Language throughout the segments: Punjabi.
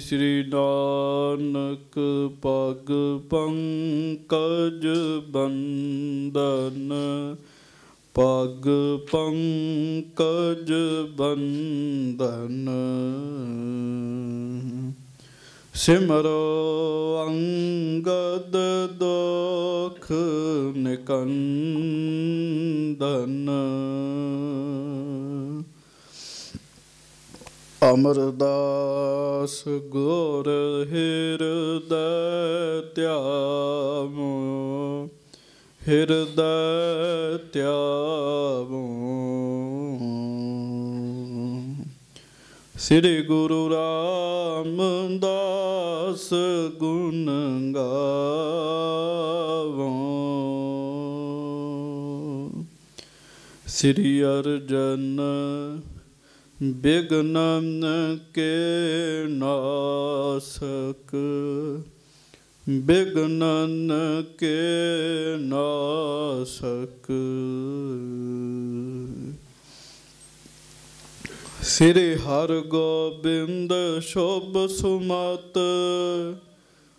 ਸ੍ਰੀ ਨਾਨਕ ਪਗ ਪੰਕਜ ਬੰਦਨ ਪਗ ਪੰਕਜ ਬੰਦਨ ਸਿਮਰੋ ਅੰਗਦ ਦੁਖ ਨਿਕੰਦਨ ਅਮਰਦਾਸ ਗੁਰ ਹਿਰਦੈ ਧਿਆਵੋ ਹਿਰਦੈ ਧਿਆਵੋ ਸ੍ਰੀ ਗੁਰੂ ਰਾਮਦਾਸ ਗੁਣ ਗਾਵੋ ਸ੍ਰੀ ਅਰਜਨ ਬਿਗਨਨ ਕੇ ਨਾਸਕ ਬਿਗਨਨ ਕੇ ਨਾਸਕ ਸ੍ਰੀ ਹਰ ਗੋਬਿੰਦ ਸ਼ੋਭ ਸੁਮਤ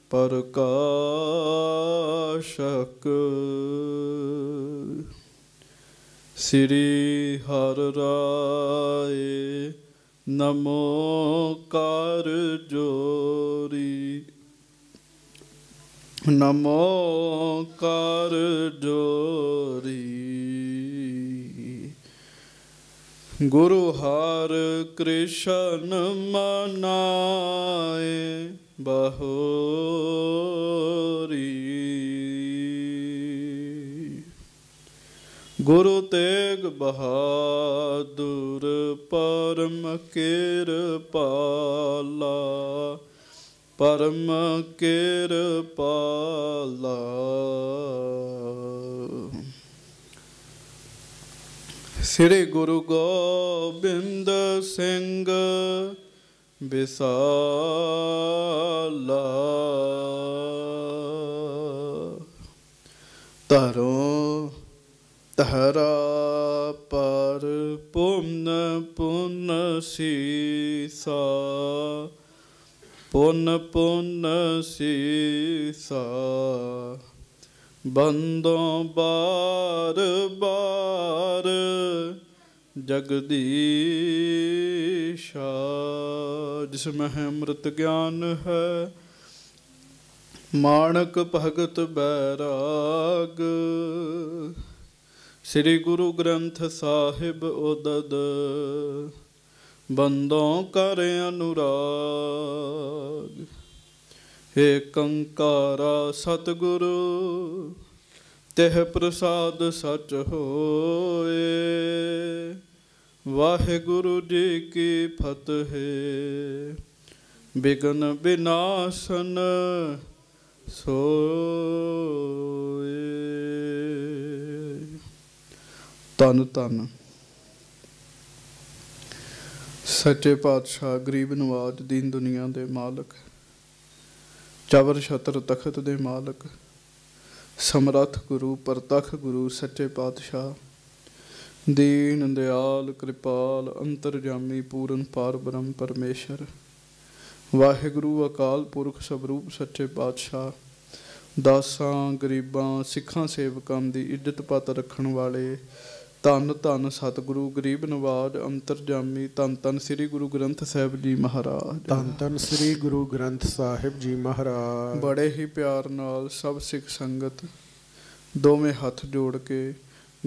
ਪ੍ਰਕਾਸ਼ਕ ਸ੍ਰੀ ਹਰਿ ਰਾਏ ਨਮੋ ਕਰ ਜੋਰੀ ਨਮੋ ਕਰ ਜੋਰੀ ਗੁਰੂ ਹਰ ਕ੍ਰਿਸ਼ਨ ਮਨਾਏ ਬਹੋਰੀ ਗੁਰੂ ਤੇਗ ਬਹਾਦੁਰ ਪਰਮ ਕਿਰਪਾਲਾ ਪਰਮ ਕਿਰਪਾਲਾ ਸ੍ਰੀ ਗੁਰੂ ਗੋਬਿੰਦ ਸਿੰਘ ਵਿਸਾਲਾ ਤਰੋ ਤਹਰਾ ਪਰ ਪੁੰਨ ਪੁੰਨ ਸੀਸਾ ਪੁੰਨ ਪੁੰਨ ਸੀਸਾ ਬੰਦੋਂ ਬਾਰ ਬਾਰ ਜਗਦੀਸ਼ਾ ਜਿਸ ਮਹ ਅੰਮ੍ਰਿਤ ਗਿਆਨ ਹੈ ਮਾਨਕ ਭਗਤ ਬੈਰਾਗ ਸ੍ਰੀ ਗੁਰੂ ਗ੍ਰੰਥ ਸਾਹਿਬ ਉਦਦ ਬੰਦੋਂ ਕਰ ਅਨੁਰਾਗ ਹੇ ਕੰਕਾਰਾ ਸਤਗੁਰ ਤਹਿ ਪ੍ਰਸਾਦ ਸਚ ਹੋਏ ਵਾਹਿਗੁਰੂ ਜੀ ਕੀ ਫਤਿਹ ਬਿਗਨ ਬਿਨਾਸ਼ਨ ਸੋ ਤਨ ਤਨ ਸੱਚੇ ਪਾਤਸ਼ਾਹ ਗਰੀਬ ਨਵਾਜ ਦੀਨ ਦੁਨੀਆ ਦੇ ਮਾਲਕ ਚਵਰ ਛਤਰ ਤਖਤ ਦੇ ਮਾਲਕ ਸਮਰੱਥ ਗੁਰੂ ਪ੍ਰਤਖ ਗੁਰੂ ਸੱਚੇ ਪਾਤਸ਼ਾਹ ਦੀਨ ਦਿਆਲ ਕਿਰਪਾਲ ਅੰਤਰਜਾਮੀ ਪੂਰਨ ਪਾਰ ਬ੍ਰਹਮ ਪਰਮੇਸ਼ਰ ਵਾਹਿਗੁਰੂ ਅਕਾਲ ਪੁਰਖ ਸਰੂਪ ਸੱਚੇ ਪਾਤਸ਼ਾਹ ਦਾਸਾਂ ਗਰੀਬਾਂ ਸਿੱਖਾਂ ਸੇਵਕਾਂ ਦੀ ਇੱਜ਼ਤ ਪਤ ਰੱਖਣ ਵਾਲੇ ਤਨ ਤਨ ਸਤਿਗੁਰੂ ਗਰੀਬ ਨਵਾਜ ਅੰਤਰਜਾਮੀ ਤਨ ਤਨ ਸ੍ਰੀ ਗੁਰੂ ਗ੍ਰੰਥ ਸਾਹਿਬ ਜੀ ਮਹਾਰਾਜ ਤਨ ਤਨ ਸ੍ਰੀ ਗੁਰੂ ਗ੍ਰੰਥ ਸਾਹਿਬ ਜੀ ਮਹਾਰਾਜ ਬੜੇ ਹੀ ਪਿਆਰ ਨਾਲ ਸਭ ਸਿੱਖ ਸੰਗਤ ਦੋਵੇਂ ਹੱਥ ਜੋੜ ਕੇ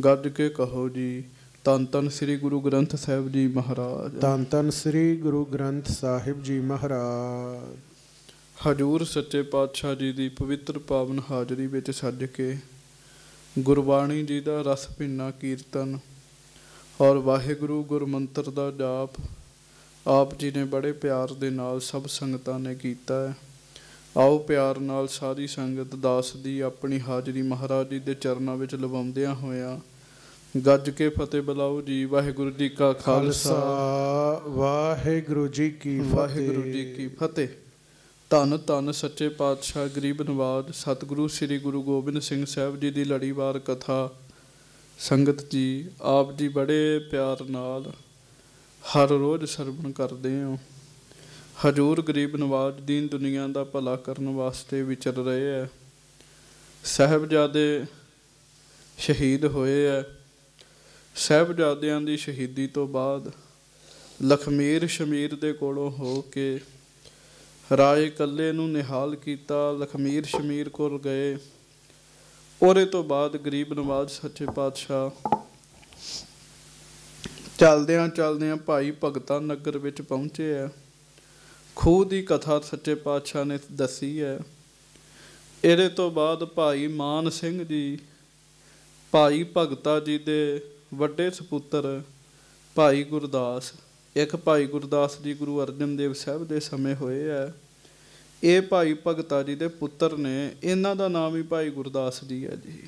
ਗੱਜ ਕੇ ਕਹੋ ਜੀ ਤਨ ਤਨ ਸ੍ਰੀ ਗੁਰੂ ਗ੍ਰੰਥ ਸਾਹਿਬ ਜੀ ਮਹਾਰਾਜ ਤਨ ਤਨ ਸ੍ਰੀ ਗੁਰੂ ਗ੍ਰੰਥ ਸਾਹਿਬ ਜੀ ਮਹਾਰਾਜ ਹਜੂਰ ਸੱਚੇ ਪਾਤਸ਼ਾਹ ਜੀ ਦੀ ਪਵਿੱਤਰ ਪਾਵਨ ਹਾਜ਼ਰੀ ਵਿੱਚ ਸੱਜ ਕੇ ਗੁਰਬਾਣੀ ਜੀ ਦਾ ਰਸ ਭਿੰਨਾ ਕੀਰਤਨ ਔਰ ਵਾਹਿਗੁਰੂ ਗੁਰਮੰਤਰ ਦਾ ਜਾਪ ਆਪ ਜੀ ਨੇ ਬੜੇ ਪਿਆਰ ਦੇ ਨਾਲ ਸਭ ਸੰਗਤਾਂ ਨੇ ਕੀਤਾ ਹੈ ਆਓ ਪਿਆਰ ਨਾਲ ਸਾਰੀ ਸੰਗਤ ਦਾਸ ਦੀ ਆਪਣੀ ਹਾਜ਼ਰੀ ਮਹਾਰਾਜ ਜੀ ਦੇ ਚਰਨਾਂ ਵਿੱਚ ਲਵਾਉਂਦਿਆਂ ਹੋਇਆਂ ਗੱਜ ਕੇ ਫਤਿਹ ਬੁਲਾਓ ਜੀ ਵਾਹਿਗੁਰੂ ਜੀ ਕਾ ਖਾਲਸਾ ਵਾਹਿਗੁਰੂ ਜੀ ਕੀ ਫਤਿਹ ਵਾਹਿਗੁਰੂ ਜੀ ਕੀ ਫਤਿਹ ਧੰਨ ਧੰਨ ਸੱਚੇ ਪਾਤਸ਼ਾਹ ਗਰੀਬ ਨਵਾਜ ਸਤਿਗੁਰੂ ਸ੍ਰੀ ਗੁਰੂ ਗੋਬਿੰਦ ਸਿੰਘ ਸਾਹਿਬ ਜੀ ਦੀ ਲੜੀਵਾਰ ਕਥਾ ਸੰਗਤ ਜੀ ਆਪ ਜੀ ਬੜੇ ਪਿਆਰ ਨਾਲ ਹਰ ਰੋਜ਼ ਸਰਵਣ ਕਰਦੇ ਹੋ ਹਜ਼ੂਰ ਗਰੀਬ ਨਵਾਜ ਦੀਨ ਦੁਨੀਆ ਦਾ ਭਲਾ ਕਰਨ ਵਾਸਤੇ ਵਿਚਰ ਰਹੇ ਹੈ ਸਹਿਬਜ਼ਾਦੇ ਸ਼ਹੀਦ ਹੋਏ ਹੈ ਸਹਿਬਜ਼ਾਦਿਆਂ ਦੀ ਸ਼ਹੀਦੀ ਤੋਂ ਬਾਅਦ ਲਖਮੀਰ ਸ਼ਮੀਰ ਦੇ ਕੋਲੋਂ ਹੋ ਕੇ ਰਾਏ ਕੱਲੇ ਨੂੰ ਨਿਹਾਲ ਕੀਤਾ ਲਖਮੀਰ ਸ਼ਮੀਰ ਕੋਲ ਗਏ ਉਹਦੇ ਤੋਂ ਬਾਅਦ ਗਰੀਬ ਨਵਾਜ਼ ਸੱਚੇ ਪਾਤਸ਼ਾਹ ਚਲਦਿਆਂ ਚਲਦਿਆਂ ਭਾਈ ਭਗਤਾ ਨਗਰ ਵਿੱਚ ਪਹੁੰਚੇ ਆ ਖੂਹ ਦੀ ਕਥਾ ਸੱਚੇ ਪਾਤਸ਼ਾਹ ਨੇ ਦੱਸੀ ਹੈ ਇਹਦੇ ਤੋਂ ਬਾਅਦ ਭਾਈ ਮਾਨ ਸਿੰਘ ਜੀ ਭਾਈ ਭਗਤਾ ਜੀ ਦੇ ਵੱਡੇ ਸੁਪੁੱਤਰ ਭਾਈ ਗੁਰਦਾਸ ਇੱਕ ਭਾਈ ਗੁਰਦਾਸ ਜੀ ਗੁਰੂ ਅਰਜਨ ਦੇਵ ਸਾਹਿਬ ਦੇ ਸਮੇਂ ਹੋਏ ਆ ਇਹ ਭਾਈ ਭਗਤਾ ਜੀ ਦੇ ਪੁੱਤਰ ਨੇ ਇਹਨਾਂ ਦਾ ਨਾਮ ਹੀ ਭਾਈ ਗੁਰਦਾਸ ਜੀ ਹੈ ਜੀ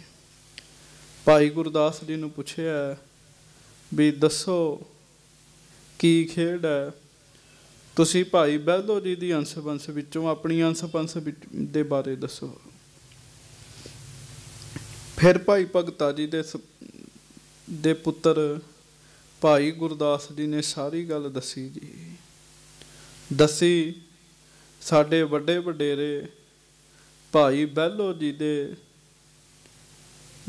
ਭਾਈ ਗੁਰਦਾਸ ਜੀ ਨੂੰ ਪੁੱਛਿਆ ਵੀ ਦੱਸੋ ਕੀ ਖੇਡ ਹੈ ਤੁਸੀਂ ਭਾਈ ਬੈਲੋ ਜੀ ਦੀ ਅੰਸ਼ਪੰਸ ਵਿੱਚੋਂ ਆਪਣੀ ਅੰਸ਼ਪੰਸ ਦੇ ਬਾਰੇ ਦੱਸੋ ਫਿਰ ਭਾਈ ਭਗਤਾ ਜੀ ਦੇ ਦੇ ਪੁੱਤਰ ਭਾਈ ਗੁਰਦਾਸ ਜੀ ਨੇ ਸਾਰੀ ਗੱਲ ਦੱਸੀ ਜੀ ਦੱਸੀ ਸਾਡੇ ਵੱਡੇ ਵਡੇਰੇ ਭਾਈ ਬੈਲੋ ਜੀ ਦੇ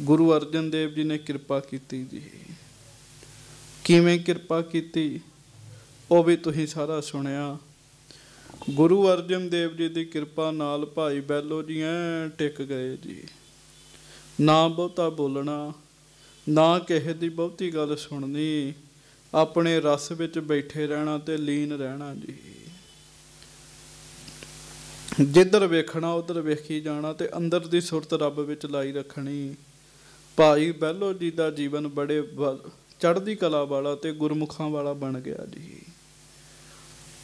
ਗੁਰੂ ਅਰਜਨ ਦੇਵ ਜੀ ਨੇ ਕਿਰਪਾ ਕੀਤੀ ਜੀ ਕਿਵੇਂ ਕਿਰਪਾ ਕੀਤੀ ਉਹ ਵੀ ਤੁਸੀਂ ਸਾਰਾ ਸੁਣਿਆ ਗੁਰੂ ਅਰਜਨ ਦੇਵ ਜੀ ਦੀ ਕਿਰਪਾ ਨਾਲ ਭਾਈ ਬੈਲੋ ਜੀ ਐ ਟਿਕ ਗਏ ਜੀ ਨਾ ਬਹੁਤਾ ਬੋਲਣਾ ਨਾ ਕਿਸੇ ਦੀ ਬਹੁਤੀ ਗੱਲ ਸੁਣਨੀ ਆਪਣੇ ਰਸ ਵਿੱਚ ਬੈਠੇ ਰਹਿਣਾ ਤੇ ਲੀਨ ਰਹਿਣਾ ਜੀ ਜਿੱਧਰ ਵੇਖਣਾ ਉਧਰ ਵੇਖੀ ਜਾਣਾ ਤੇ ਅੰਦਰ ਦੀ ਸੁਰਤ ਰੱਬ ਵਿੱਚ ਲਾਈ ਰੱਖਣੀ ਭਾਈ ਬੈਲੋ ਜੀ ਦਾ ਜੀਵਨ ਬੜੇ ਚੜ੍ਹਦੀ ਕਲਾ ਵਾਲਾ ਤੇ ਗੁਰਮੁਖਾਂ ਵਾਲਾ ਬਣ ਗਿਆ ਜੀ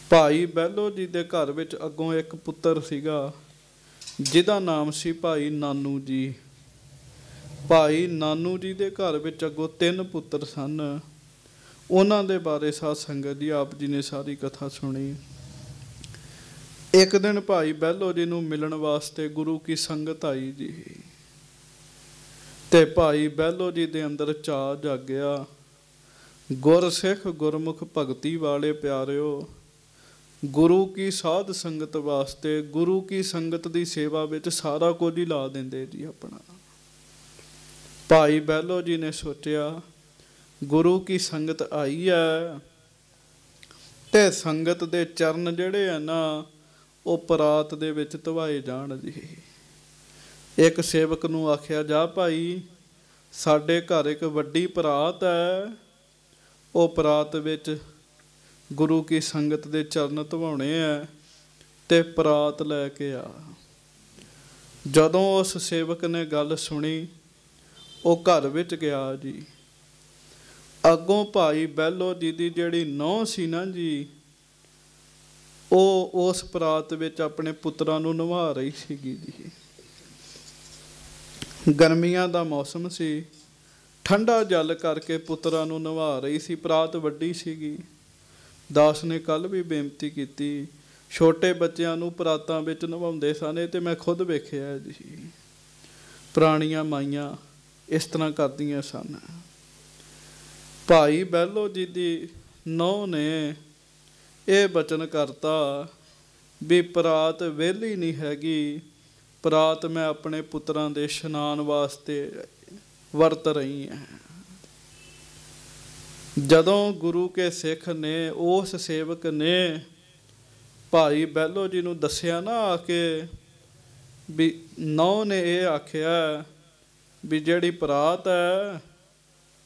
ਭਾਈ ਬੈਲੋ ਜੀ ਦੇ ਘਰ ਵਿੱਚ ਅੱਗੋਂ ਇੱਕ ਪੁੱਤਰ ਸੀਗਾ ਜਿਹਦਾ ਨਾਮ ਸੀ ਭਾਈ ਨਾਨੂ ਜੀ ਭਾਈ ਨਾਨੂ ਜੀ ਦੇ ਘਰ ਵਿੱਚ ਅੱਗੋਂ ਤਿੰਨ ਪੁੱਤਰ ਸਨ ਉਹਨਾਂ ਦੇ ਬਾਰੇ ਸਾਧ ਸੰਗਤ ਜੀ ਆਪ ਜੀ ਨੇ ਸਾਰੀ ਕਥਾ ਸੁਣੀ ਇੱਕ ਦਿਨ ਭਾਈ ਬੈਲੋ ਜੀ ਨੂੰ ਮਿਲਣ ਵਾਸਤੇ ਗੁਰੂ ਕੀ ਸੰਗਤ ਆਈ ਜੀ ਤੇ ਭਾਈ ਬੈਲੋ ਜੀ ਦੇ ਅੰਦਰ ਚਾਹ ਜਾਗਿਆ ਗੁਰਸਿੱਖ ਗੁਰਮੁਖ ਭਗਤੀ ਵਾਲੇ ਪਿਆਰਿਓ ਗੁਰੂ ਕੀ ਸਾਧ ਸੰਗਤ ਵਾਸਤੇ ਗੁਰੂ ਕੀ ਸੰਗਤ ਦੀ ਸੇਵਾ ਵਿੱਚ ਸਾਰਾ ਕੁਝ ਹੀ ਲਾ ਦਿੰਦੇ ਜੀ ਆਪਣਾ ਭਾਈ ਬੈਲੋ ਜੀ ਨੇ ਸੋਚਿਆ ਗੁਰੂ ਕੀ ਸੰਗਤ ਆਈ ਹੈ ਤੇ ਸੰਗਤ ਦੇ ਚਰਨ ਜਿਹੜੇ ਆ ਨਾ ਉਹ ਪਰਾਤ ਦੇ ਵਿੱਚ ਧਵਾਏ ਜਾਣ ਜੀ ਇੱਕ ਸੇਵਕ ਨੂੰ ਆਖਿਆ ਜਾ ਭਾਈ ਸਾਡੇ ਘਰ ਇੱਕ ਵੱਡੀ ਪਰਾਤ ਹੈ ਉਹ ਪਰਾਤ ਵਿੱਚ ਗੁਰੂ ਕੀ ਸੰਗਤ ਦੇ ਚਰਨ ਧਵਾਉਣੇ ਆ ਤੇ ਪਰਾਤ ਲੈ ਕੇ ਆ ਜਦੋਂ ਉਸ ਸੇਵਕ ਨੇ ਗੱਲ ਸੁਣੀ ਉਹ ਘਰ ਵਿੱਚ ਗਿਆ ਜੀ ਅੱਗੋਂ ਭਾਈ ਬੈਲੋ ਜੀ ਦੀ ਜਿਹੜੀ ਨੌ ਸੀ ਨਾ ਜੀ ਉਹ ਉਸ ਪ੍ਰਾਤ ਵਿੱਚ ਆਪਣੇ ਪੁੱਤਰਾਂ ਨੂੰ ਨਵਾ ਰਹੀ ਸੀਗੀ ਜੀ ਗਰਮੀਆਂ ਦਾ ਮੌਸਮ ਸੀ ਠੰਡਾ ਜਲ ਕਰਕੇ ਪੁੱਤਰਾਂ ਨੂੰ ਨਵਾ ਰਹੀ ਸੀ ਪ੍ਰਾਤ ਵੱਡੀ ਸੀਗੀ ਦਾਸ ਨੇ ਕੱਲ ਵੀ ਬੇਨਤੀ ਕੀਤੀ ਛੋਟੇ ਬੱਚਿਆਂ ਨੂੰ ਪ੍ਰਾਤਾਂ ਵਿੱਚ ਨਵਾਉਂਦੇ ਸਨ ਤੇ ਮੈਂ ਖੁਦ ਵੇਖਿਆ ਜੀ ਪ੍ਰਾਣੀਆਂ ਮਾਈਆਂ ਇਸ ਤਰ੍ਹਾਂ ਕਰਦੀਆਂ ਸਨ ਭਾਈ ਬੈਲੋ ਜੀ ਦੀ ਨੌ ਨੇ ਇਹ ਬਚਨ ਕਰਤਾ ਵੀ ਪ੍ਰਾਤ ਵਿਹਲੀ ਨਹੀਂ ਹੈਗੀ ਪ੍ਰਾਤ ਮੈਂ ਆਪਣੇ ਪੁੱਤਰਾਂ ਦੇ ਇਸ਼ਨਾਨ ਵਾਸਤੇ ਵਰਤ ਰਹੀ ਹਾਂ ਜਦੋਂ ਗੁਰੂ ਕੇ ਸਿੱਖ ਨੇ ਉਸ ਸੇਵਕ ਨੇ ਭਾਈ ਬੈਲੋ ਜੀ ਨੂੰ ਦੱਸਿਆ ਨਾ ਆ ਕੇ ਵੀ ਨੌ ਨੇ ਇਹ ਆਖਿਆ ਵੀ ਜਿਹੜੀ ਪ੍ਰਾਤ ਹੈ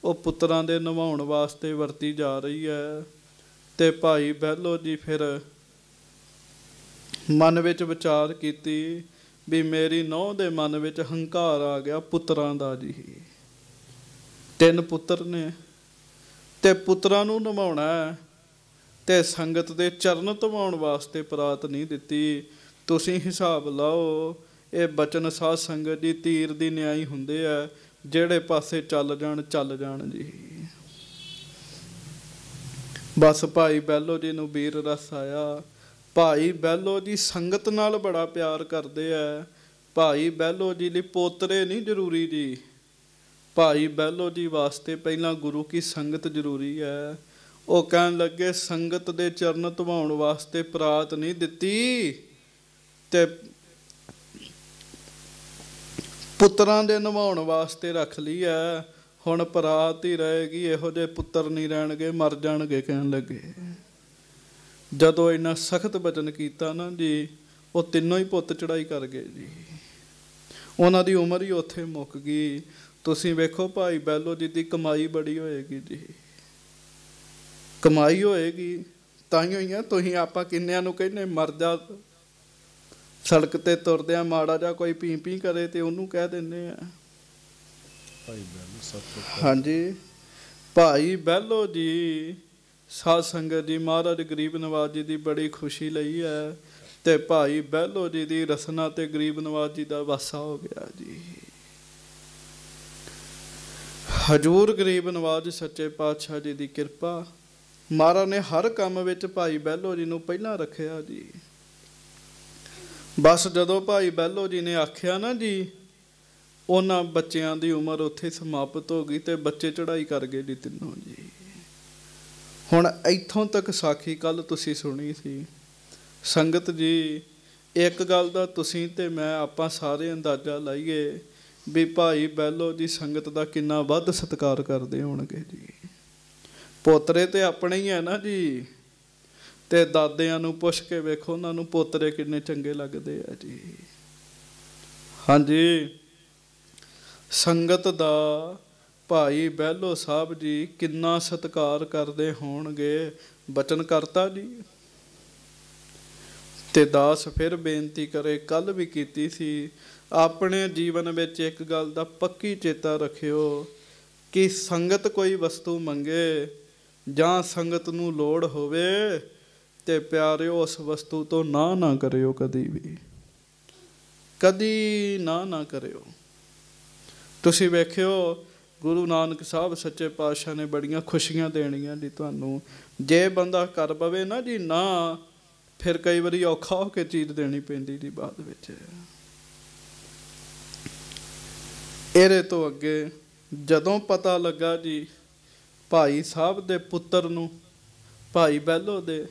ਉਹ ਪੁੱਤਰਾਂ ਦੇ ਨਿਭਾਉਣ ਵਾਸਤੇ ਵਰਤੀ ਜਾ ਰਹੀ ਹੈ ਤੇ ਭਾਈ ਬਹਿਲੋ ਜੀ ਫਿਰ ਮਨ ਵਿੱਚ ਵਿਚਾਰ ਕੀਤੀ ਵੀ ਮੇਰੀ ਨੌ ਦੇ ਮਨ ਵਿੱਚ ਹੰਕਾਰ ਆ ਗਿਆ ਪੁੱਤਰਾਂ ਦਾ ਜੀ ਤਿੰਨ ਪੁੱਤਰ ਨੇ ਤੇ ਪੁੱਤਰਾਂ ਨੂੰ ਨਮਾਉਣਾ ਤੇ ਸੰਗਤ ਦੇ ਚਰਨ ਧਵਾਉਣ ਵਾਸਤੇ ਪ੍ਰਾਤ ਨਹੀਂ ਦਿੱਤੀ ਤੁਸੀਂ ਹਿਸਾਬ ਲਾਓ ਇਹ ਬਚਨ ਸਾਧ ਸੰਗਤ ਦੀ ਤੀਰ ਦੀ ਨਿਆਈ ਹੁੰਦੇ ਆ ਜਿਹੜੇ ਪਾਸੇ ਚੱਲ ਜਾਣ ਚੱਲ ਜਾਣ ਜੀ ਬਸ ਭਾਈ ਬੈਲੋ ਜੀ ਨੂੰ ਵੀਰ ਰਸ ਆਇਆ ਭਾਈ ਬੈਲੋ ਜੀ ਸੰਗਤ ਨਾਲ ਬੜਾ ਪਿਆਰ ਕਰਦੇ ਐ ਭਾਈ ਬੈਲੋ ਜੀ ਲਈ ਪੋਤਰੇ ਨਹੀਂ ਜ਼ਰੂਰੀ ਜੀ ਭਾਈ ਬੈਲੋ ਜੀ ਵਾਸਤੇ ਪਹਿਲਾਂ ਗੁਰੂ ਕੀ ਸੰਗਤ ਜ਼ਰੂਰੀ ਹੈ ਉਹ ਕਹਿਣ ਲੱਗੇ ਸੰਗਤ ਦੇ ਚਰਨ ਧਵਾਉਣ ਵਾਸਤੇ ਪ੍ਰਾਤ ਨਹੀਂ ਦਿੱਤੀ ਤੇ ਪੁੱਤਰਾਂ ਦੇ ਨਵਾਉਣ ਵਾਸਤੇ ਰੱਖ ਲਈ ਐ ਹੁਣ ਪਰਾਤ ਹੀ ਰਹੇਗੀ ਇਹੋ ਜੇ ਪੁੱਤਰ ਨਹੀਂ ਰਹਿਣਗੇ ਮਰ ਜਾਣਗੇ ਕਹਿਣ ਲੱਗੇ ਜਦੋਂ ਇਹਨਾਂ ਸਖਤ ਬਚਨ ਕੀਤਾ ਨਾ ਜੀ ਉਹ ਤਿੰਨੋਂ ਹੀ ਪੁੱਤ ਚੜਾਈ ਕਰ ਗਏ ਜੀ ਉਹਨਾਂ ਦੀ ਉਮਰ ਹੀ ਉੱਥੇ ਮੁੱਕ ਗਈ ਤੁਸੀਂ ਵੇਖੋ ਭਾਈ ਬੈਲੋ ਜੀ ਦੀ ਕਮਾਈ ਬੜੀ ਹੋਏਗੀ ਜੀ ਕਮਾਈ ਹੋਏਗੀ ਤਾਂ ਹੀ ਆ ਤੁਸੀਂ ਆਪਾਂ ਕਿੰਨਿਆਂ ਨੂੰ ਕਹਿੰਨੇ ਮਰ ਜਾ ਸੜਕ ਤੇ ਤੁਰਦਿਆਂ ਮਾੜਾ ਜਾ ਕੋਈ ਪੀਂ ਪੀਂ ਕਰੇ ਤੇ ਉਹਨੂੰ ਕਹਿ ਦਿੰਨੇ ਆ ਭਾਈ ਬੈਲੋ ਸਤਿ ਹਾਂਜੀ ਭਾਈ ਬੈਲੋ ਜੀ ਸਾਧ ਸੰਗਤ ਜੀ ਮਹਾਰਾਜ ਗਰੀਬ ਨਵਾਜ ਜੀ ਦੀ ਬੜੀ ਖੁਸ਼ੀ ਲਈ ਹੈ ਤੇ ਭਾਈ ਬੈਲੋ ਜੀ ਦੀ ਰਸਨਾ ਤੇ ਗਰੀਬ ਨਵਾਜ ਜੀ ਦਾ ਵਾਸਾ ਹੋ ਗਿਆ ਜੀ ਹਜੂਰ ਗਰੀਬ ਨਵਾਜ ਸੱਚੇ ਪਾਤਸ਼ਾਹ ਜੀ ਦੀ ਕਿਰਪਾ ਮਹਾਰਾਜ ਨੇ ਹਰ ਕੰਮ ਵਿੱਚ ਭਾਈ ਬੈਲੋ ਜੀ ਨੂੰ ਪਹਿਲਾਂ ਰੱਖਿਆ ਜੀ ਬਸ ਜਦੋਂ ਭਾਈ ਬੈਲੋ ਜੀ ਨੇ ਆਖਿਆ ਨਾ ਜੀ ਉਹਨਾਂ ਬੱਚਿਆਂ ਦੀ ਉਮਰ ਉੱਥੇ ਸਮਾਪਤ ਹੋ ਗਈ ਤੇ ਬੱਚੇ ਚੜਾਈ ਕਰ ਗਏ ਜੀ ਤਿੰਨੋਂ ਜੀ ਹੁਣ ਇੱਥੋਂ ਤੱਕ ਸਾਖੀ ਕੱਲ ਤੁਸੀਂ ਸੁਣੀ ਸੀ ਸੰਗਤ ਜੀ ਇੱਕ ਗੱਲ ਦਾ ਤੁਸੀਂ ਤੇ ਮੈਂ ਆਪਾਂ ਸਾਰੇ ਅੰਦਾਜ਼ਾ ਲਾਈਏ ਵੀ ਭਾਈ ਬੈਲੋ ਜੀ ਸੰਗਤ ਦਾ ਕਿੰਨਾ ਵੱਧ ਸਤਿਕਾਰ ਕਰਦੇ ਹੋਣਗੇ ਜੀ ਪੋਤਰੇ ਤੇ ਆਪਣੇ ਹੀ ਆ ਨਾ ਜੀ ਤੇ ਦਾਦਿਆਂ ਨੂੰ ਪੁੱਛ ਕੇ ਵੇਖੋ ਉਹਨਾਂ ਨੂੰ ਪੋਤਰੇ ਕਿੰਨੇ ਚੰਗੇ ਲੱਗਦੇ ਆ ਜੀ ਹਾਂਜੀ ਸੰਗਤ ਦਾ ਭਾਈ ਬਹਿਲੋ ਸਾਹਿਬ ਜੀ ਕਿੰਨਾ ਸਤਿਕਾਰ ਕਰਦੇ ਹੋਣਗੇ ਬਚਨ ਕਰਤਾ ਜੀ ਤੇ ਦਾਸ ਫਿਰ ਬੇਨਤੀ ਕਰੇ ਕੱਲ ਵੀ ਕੀਤੀ ਸੀ ਆਪਣੇ ਜੀਵਨ ਵਿੱਚ ਇੱਕ ਗੱਲ ਦਾ ਪੱਕੀ ਚੇਤਾ ਰੱਖਿਓ ਕਿ ਸੰਗਤ ਕੋਈ ਵਸਤੂ ਮੰਗੇ ਜਾਂ ਸੰਗਤ ਨੂੰ ਲੋੜ ਹੋਵੇ ਤੇ ਪਿਆਰਿਓ ਉਸ ਵਸਤੂ ਤੋਂ ਨਾ ਨਾ ਕਰਿਓ ਕਦੀ ਵੀ ਕਦੀ ਨਾ ਨਾ ਕਰਿਓ ਤੁਸੀਂ ਵੇਖਿਓ ਗੁਰੂ ਨਾਨਕ ਸਾਹਿਬ ਸੱਚੇ ਪਾਤਸ਼ਾਹ ਨੇ ਬੜੀਆਂ ਖੁਸ਼ੀਆਂ ਦੇਣੀਆਂ ਜੀ ਤੁਹਾਨੂੰ ਜੇ ਬੰਦਾ ਕਰ ਪਵੇ ਨਾ ਜੀ ਨਾ ਫਿਰ ਕਈ ਵਾਰੀ ਔਖਾ ਹੋ ਕੇ ਚੀਜ਼ ਦੇਣੀ ਪੈਂਦੀ ਦੀ ਬਾਅਦ ਵਿੱਚ ਇਹਦੇ ਤੋਂ ਅੱਗੇ ਜਦੋਂ ਪਤਾ ਲੱਗਾ ਜੀ ਭਾਈ ਸਾਹਿਬ ਦੇ ਪੁੱਤਰ ਨੂੰ ਭਾਈ ਬੈਲੋ ਦੇ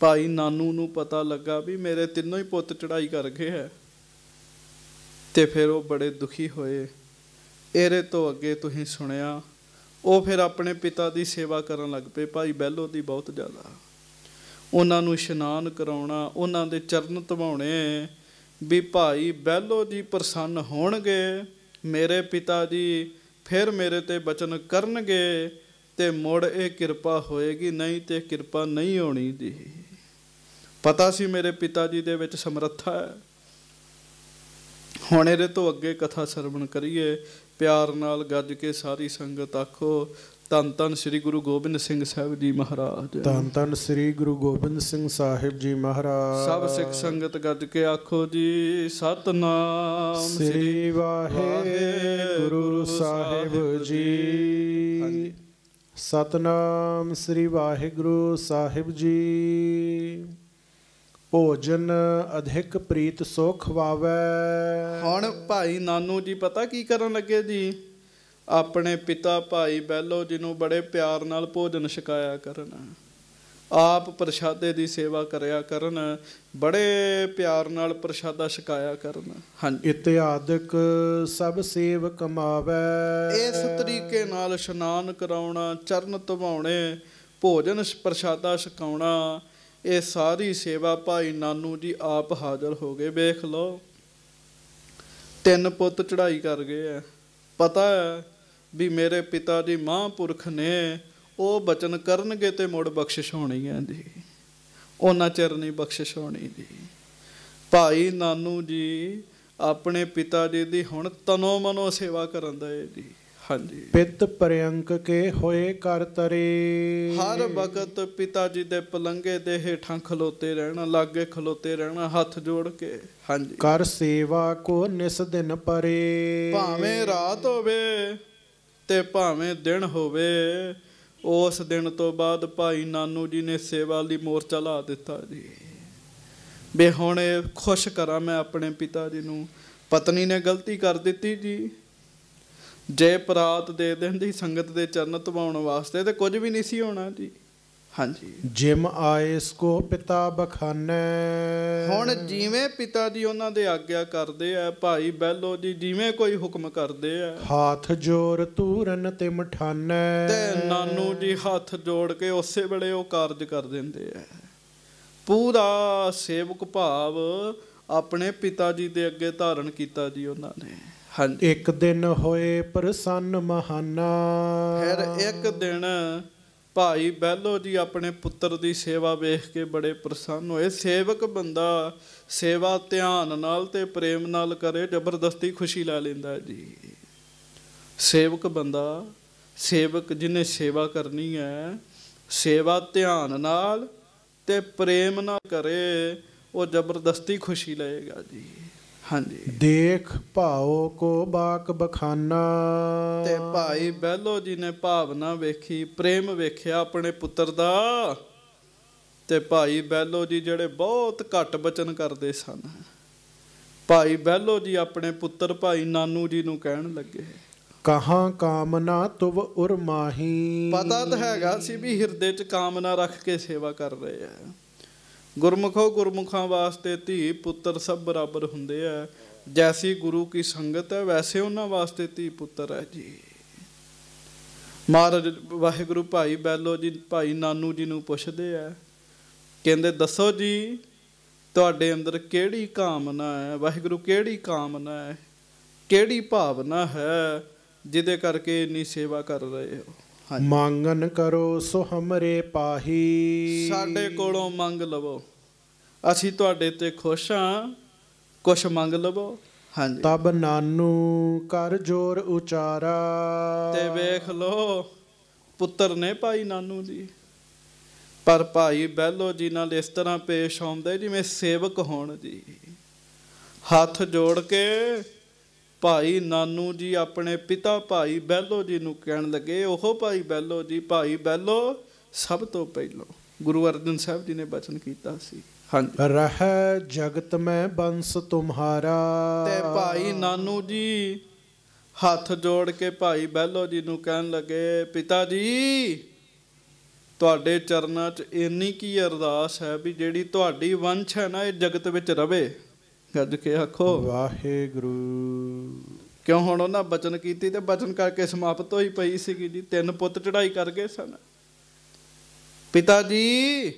ਭਾਈ ਨਾਨੂ ਨੂੰ ਪਤਾ ਲੱਗਾ ਵੀ ਮੇਰੇ ਤਿੰਨੋਂ ਹੀ ਪੁੱਤ ਚੜਾਈ ਕਰ ਗਏ ਹੈ ਤੇ ਫਿਰ ਉਹ ਬੜੇ ਦੁਖੀ ਹੋਏ ਇਹਦੇ ਤੋਂ ਅੱਗੇ ਤੁਸੀਂ ਸੁਣਿਆ ਉਹ ਫਿਰ ਆਪਣੇ ਪਿਤਾ ਦੀ ਸੇਵਾ ਕਰਨ ਲੱਗ ਪਏ ਭਾਈ ਬੈਲੋ ਦੀ ਬਹੁਤ ਜ਼ਿਆਦਾ ਉਹਨਾਂ ਨੂੰ ਇਸ਼ਨਾਨ ਕਰਾਉਣਾ ਉਹਨਾਂ ਦੇ ਚਰਨ ਧਵਾਉਣੇ ਵੀ ਭਾਈ ਬੈਲੋ ਜੀ ਪ੍ਰਸੰਨ ਹੋਣਗੇ ਮੇਰੇ ਪਿਤਾ ਜੀ ਫਿਰ ਮੇਰੇ ਤੇ ਬਚਨ ਕਰਨਗੇ ਤੇ ਮੁੜ ਇਹ ਕਿਰਪਾ ਹੋਏਗੀ ਨਹੀਂ ਤੇ ਕਿਰਪਾ ਨਹੀਂ ਹੋਣੀ ਜੀ ਪਤਾ ਸੀ ਮੇਰੇ ਪਿਤਾ ਜੀ ਦੇ ਵਿੱਚ ਸਮਰੱਥਾ ਹੈ ਹੁਣ ਇਹਦੇ ਤੋਂ ਅੱਗੇ ਕਥਾ ਸਰਵਣ ਕਰੀਏ ਪਿਆਰ ਨਾਲ ਗੱਜ ਕੇ ਸਾਰੀ ਸੰਗਤ ਆਖੋ ਤਨ ਤਨ ਸ੍ਰੀ ਗੁਰੂ ਗੋਬਿੰਦ ਸਿੰਘ ਸਾਹਿਬ ਜੀ ਮਹਾਰਾਜ ਤਨ ਤਨ ਸ੍ਰੀ ਗੁਰੂ ਗੋਬਿੰਦ ਸਿੰਘ ਸਾਹਿਬ ਜੀ ਮਹਾਰਾਜ ਸਭ ਸਿੱਖ ਸੰਗਤ ਗੱਜ ਕੇ ਆਖੋ ਜੀ ਸਤਨਾਮ ਸ੍ਰੀ ਵਾਹਿਗੁਰੂ ਸਾਹਿਬ ਜੀ ਸਤਨਾਮ ਸ੍ਰੀ ਵਾਹਿਗੁਰੂ ਸਾਹਿਬ ਜੀ ਭੋਜਨ ਅਧਿਕ ਪ੍ਰੀਤ ਸੋ ਖਵਾਵੇ ਹੁਣ ਭਾਈ ਨਾਨੂ ਜੀ ਪਤਾ ਕੀ ਕਰਨ ਲੱਗੇ ਜੀ ਆਪਣੇ ਪਿਤਾ ਭਾਈ ਬੈਲੋ ਜੀ ਨੂੰ ਬੜੇ ਪਿਆਰ ਨਾਲ ਭੋਜਨ ਛਕਾਇਆ ਕਰਨ ਆਪ ਪ੍ਰਸ਼ਾਦੇ ਦੀ ਸੇਵਾ ਕਰਿਆ ਕਰਨ ਬੜੇ ਪਿਆਰ ਨਾਲ ਪ੍ਰਸ਼ਾਦਾ ਛਕਾਇਆ ਕਰਨ ਹਾਂਜੀ ਇਤਿਆਦਿਕ ਸਭ ਸੇਵ ਕਮਾਵੇ ਇਸ ਤਰੀਕੇ ਨਾਲ ਇਸ਼ਨਾਨ ਕਰਾਉਣਾ ਚਰਨ ਧਵਾਉਣੇ ਭੋਜਨ ਪ੍ਰਸ਼ਾਦਾ ਛਕਾਉਣਾ ਇਹ ਸਾਰੀ ਸੇਵਾ ਭਾਈ ਨਾਨੂ ਜੀ ਆਪ ਹਾਜ਼ਰ ਹੋ ਗਏ ਵੇਖ ਲਓ ਤਿੰਨ ਪੁੱਤ ਚੜਾਈ ਕਰ ਗਏ ਆ ਪਤਾ ਹੈ ਵੀ ਮੇਰੇ ਪਿਤਾ ਜੀ ਮਹਾਂਪੁਰਖ ਨੇ ਉਹ ਬਚਨ ਕਰਨਗੇ ਤੇ ਮੁੜ ਬਖਸ਼ਿਸ਼ ਹੋਣੀ ਹੈ ਜੀ ਉਹਨਾਂ ਚਿਰ ਨਹੀਂ ਬਖਸ਼ਿਸ਼ ਹੋਣੀ ਜੀ ਭਾਈ ਨਾਨੂ ਜੀ ਆਪਣੇ ਪਿਤਾ ਜੀ ਦੀ ਹੁਣ ਤਨੋ ਮਨੋ ਸੇਵਾ ਕਰਨ ਦਾ ਹੈ ਜੀ ਹਾਂਜੀ ਪਿਤ ਪ੍ਰਯੰਕ ਕੇ ਹੋਏ ਕਰ ਤਰੇ ਹਰ ਵਕਤ ਪਿਤਾ ਜੀ ਦੇ ਪਲੰਗੇ ਦੇ ਹੇਠਾਂ ਖਲੋਤੇ ਰਹਿਣਾ ਲਾਗੇ ਖਲੋਤੇ ਰਹਿਣਾ ਹੱਥ ਜੋੜ ਕੇ ਹਾਂਜੀ ਕਰ ਸੇਵਾ ਕੋ ਨਿਸ ਦਿਨ ਪਰੇ ਭਾਵੇਂ ਰਾਤ ਹੋਵੇ ਤੇ ਭਾਵੇਂ ਦਿਨ ਹੋਵੇ ਉਸ ਦਿਨ ਤੋਂ ਬਾਅਦ ਭਾਈ ਨਾਨੂ ਜੀ ਨੇ ਸੇਵਾ ਲਈ ਮੋਰਚਾ ਲਾ ਦਿੱਤਾ ਜੀ ਬੇ ਹੁਣ ਖੁਸ਼ ਕਰਾਂ ਮੈਂ ਆਪਣੇ ਪਿਤਾ ਜੀ ਨੂੰ ਪਤਨੀ ਨੇ ਗਲਤੀ ਕਰ ਦਿੱਤੀ ਜੀ ਜੇ ਪ੍ਰਾਤ ਦੇ ਦੀ ਸੰਗਤ ਦੇ ਚਰਨ ਧਵਾਉਣ ਵਾਸਤੇ ਤੇ ਕੁਝ ਵੀ ਨਹੀਂ ਸੀ ਹੋਣਾ ਜੀ ਹਾਂਜੀ ਜਿਮ ਆਏ ਸਕੋ ਪਿਤਾ ਬਖਾਨੇ ਹੁਣ ਜਿਵੇਂ ਪਿਤਾ ਦੀ ਉਹਨਾਂ ਦੇ ਆਗਿਆ ਕਰਦੇ ਆ ਭਾਈ ਬੈਲੋ ਜੀ ਜਿਵੇਂ ਕੋਈ ਹੁਕਮ ਕਰਦੇ ਆ ਹੱਥ ਜੋੜ ਤੂਰਨ ਤੇ ਮਠਾਨੇ ਤੇ ਨਾਨੂ ਜੀ ਹੱਥ ਜੋੜ ਕੇ ਉਸੇ ਵੇਲੇ ਉਹ ਕਾਰਜ ਕਰ ਦਿੰਦੇ ਆ ਪੂਰਾ ਸੇਵਕ ਭਾਵ ਆਪਣੇ ਪਿਤਾ ਜੀ ਦੇ ਅੱਗੇ ਧਾਰਨ ਕੀਤਾ ਜੀ ਉਹਨਾਂ ਨੇ ਹਾਂ ਇੱਕ ਦਿਨ ਹੋਏ ਪ੍ਰਸੰਨ ਮਹਾਨਾ ਫਿਰ ਇੱਕ ਦਿਨ ਭਾਈ ਬੈਲੋ ਜੀ ਆਪਣੇ ਪੁੱਤਰ ਦੀ ਸੇਵਾ ਵੇਖ ਕੇ ਬੜੇ ਪ੍ਰਸੰਨ ਹੋਏ ਸੇਵਕ ਬੰਦਾ ਸੇਵਾ ਧਿਆਨ ਨਾਲ ਤੇ ਪ੍ਰੇਮ ਨਾਲ ਕਰੇ ਜ਼ਬਰਦਸਤੀ ਖੁਸ਼ੀ ਲੈ ਲੈਂਦਾ ਜੀ ਸੇਵਕ ਬੰਦਾ ਸੇਵਕ ਜਿਹਨੇ ਸੇਵਾ ਕਰਨੀ ਹੈ ਸੇਵਾ ਧਿਆਨ ਨਾਲ ਤੇ ਪ੍ਰੇਮ ਨਾਲ ਕਰੇ ਉਹ ਜ਼ਬਰਦਸਤੀ ਖੁਸ਼ੀ ਲਏਗਾ ਜੀ ਹਾਂਜੀ ਦੇਖ ਭਾਉ ਕੋ ਬਾਕ ਬਖਾਨਾ ਤੇ ਭਾਈ ਬੈਲੋ ਜੀ ਨੇ ਭਾਵਨਾ ਵੇਖੀ ਪ੍ਰੇਮ ਵੇਖਿਆ ਆਪਣੇ ਪੁੱਤਰ ਦਾ ਤੇ ਭਾਈ ਬੈਲੋ ਜੀ ਜਿਹੜੇ ਬਹੁਤ ਘੱਟ ਬਚਨ ਕਰਦੇ ਸਨ ਭਾਈ ਬੈਲੋ ਜੀ ਆਪਣੇ ਪੁੱਤਰ ਭਾਈ ਨਾਨੂ ਜੀ ਨੂੰ ਕਹਿਣ ਲੱਗੇ ਕਹਾਂ ਕਾਮਨਾ ਤੁਵ ਉਰ ਮਾਹੀ ਪਤਾ ਤਾਂ ਹੈਗਾ ਸੀ ਵੀ ਹਿਰਦੇ 'ਚ ਕਾਮਨਾ ਰੱਖ ਕੇ ਸੇਵਾ ਕਰ ਰਹੇ ਆ ਗੁਰਮੁਖੋ ਗੁਰਮੁਖਾਂ ਵਾਸਤੇ ਧੀ ਪੁੱਤਰ ਸਭ ਬਰਾਬਰ ਹੁੰਦੇ ਆ ਜੈਸੀ ਗੁਰੂ ਕੀ ਸੰਗਤ ਹੈ ਵੈਸੇ ਉਹਨਾਂ ਵਾਸਤੇ ਧੀ ਪੁੱਤਰ ਹੈ ਜੀ ਮਹਾਰਾਜ ਵਾਹਿਗੁਰੂ ਭਾਈ ਬੈਲੋ ਜੀ ਭਾਈ ਨਾਨੂ ਜੀ ਨੂੰ ਪੁੱਛਦੇ ਆ ਕਹਿੰਦੇ ਦੱਸੋ ਜੀ ਤੁਹਾਡੇ ਅੰਦਰ ਕਿਹੜੀ ਕਾਮਨਾ ਹੈ ਵਾਹਿਗੁਰੂ ਕਿਹੜੀ ਕਾਮਨਾ ਹੈ ਕਿਹੜੀ ਭਾਵਨਾ ਹੈ ਜਿਹਦੇ ਕਰਕੇ ਇੰਨੀ ਸੇਵਾ ਕਰ ਰਹੇ ਹੋ ਮੰਗਨ ਕਰੋ ਸੋ ਹਮਰੇ ਪਾਹੀ ਸਾਡੇ ਕੋਲੋਂ ਮੰਗ ਲਵੋ ਅਸੀਂ ਤੁਹਾਡੇ ਤੇ ਖੁਸ਼ ਹਾਂ ਕੁਛ ਮੰਗ ਲਵੋ ਹਾਂਜੀ ਤਬ ਨਾਨੂ ਕਰ ਜੋਰ ਉਚਾਰਾ ਤੇ ਵੇਖ ਲੋ ਪੁੱਤਰ ਨੇ ਭਾਈ ਨਾਨੂ ਜੀ ਪਰ ਭਾਈ ਬੈਲੋ ਜੀ ਨਾਲ ਇਸ ਤਰ੍ਹਾਂ ਪੇਸ਼ ਆਉਂਦੇ ਜਿਵੇਂ ਸੇਵਕ ਹੋਣ ਜੀ ਹੱਥ ਜੋੜ ਕੇ ਭਾਈ ਨਾਨੂ ਜੀ ਆਪਣੇ ਪਿਤਾ ਭਾਈ ਬੈਲੋ ਜੀ ਨੂੰ ਕਹਿਣ ਲੱਗੇ ਉਹ ਭਾਈ ਬੈਲੋ ਜੀ ਭਾਈ ਬੈਲੋ ਸਭ ਤੋਂ ਪਹਿਲੋ ਗੁਰੂ ਅਰਜਨ ਸਾਹਿਬ ਜੀ ਨੇ ਬਚਨ ਕੀਤਾ ਸੀ ਹਾਂਜੀ ਰਹਿ ਜਗਤ ਮੈਂ ਬੰਸ ਤੁਮਹਾਰਾ ਤੇ ਭਾਈ ਨਾਨੂ ਜੀ ਹੱਥ ਜੋੜ ਕੇ ਭਾਈ ਬੈਲੋ ਜੀ ਨੂੰ ਕਹਿਣ ਲੱਗੇ ਪਿਤਾ ਜੀ ਤੁਹਾਡੇ ਚਰਨਾਂ 'ਚ ਇੰਨੀ ਕੀ ਅਰਦਾਸ ਹੈ ਵੀ ਜਿਹੜੀ ਤੁਹਾਡੀ ਵੰਸ਼ ਹੈ ਨਾ ਇਹ ਜਗਤ ਵਿੱਚ ਰਵੇ ਗੱਜ ਕੇ ਆਖੋ ਵਾਹਿਗੁਰੂ ਕਿਉਂ ਹੁਣ ਉਹਨਾਂ ਬਚਨ ਕੀਤੀ ਤੇ ਬਚਨ ਕਰਕੇ ਸਮਾਪਤ ਹੋਈ ਪਈ ਸੀਗੀ ਜੀ ਤਿੰਨ ਪੁੱਤ ਚੜਾਈ ਕਰ ਗਏ ਸਨ ਪਿਤਾ ਜੀ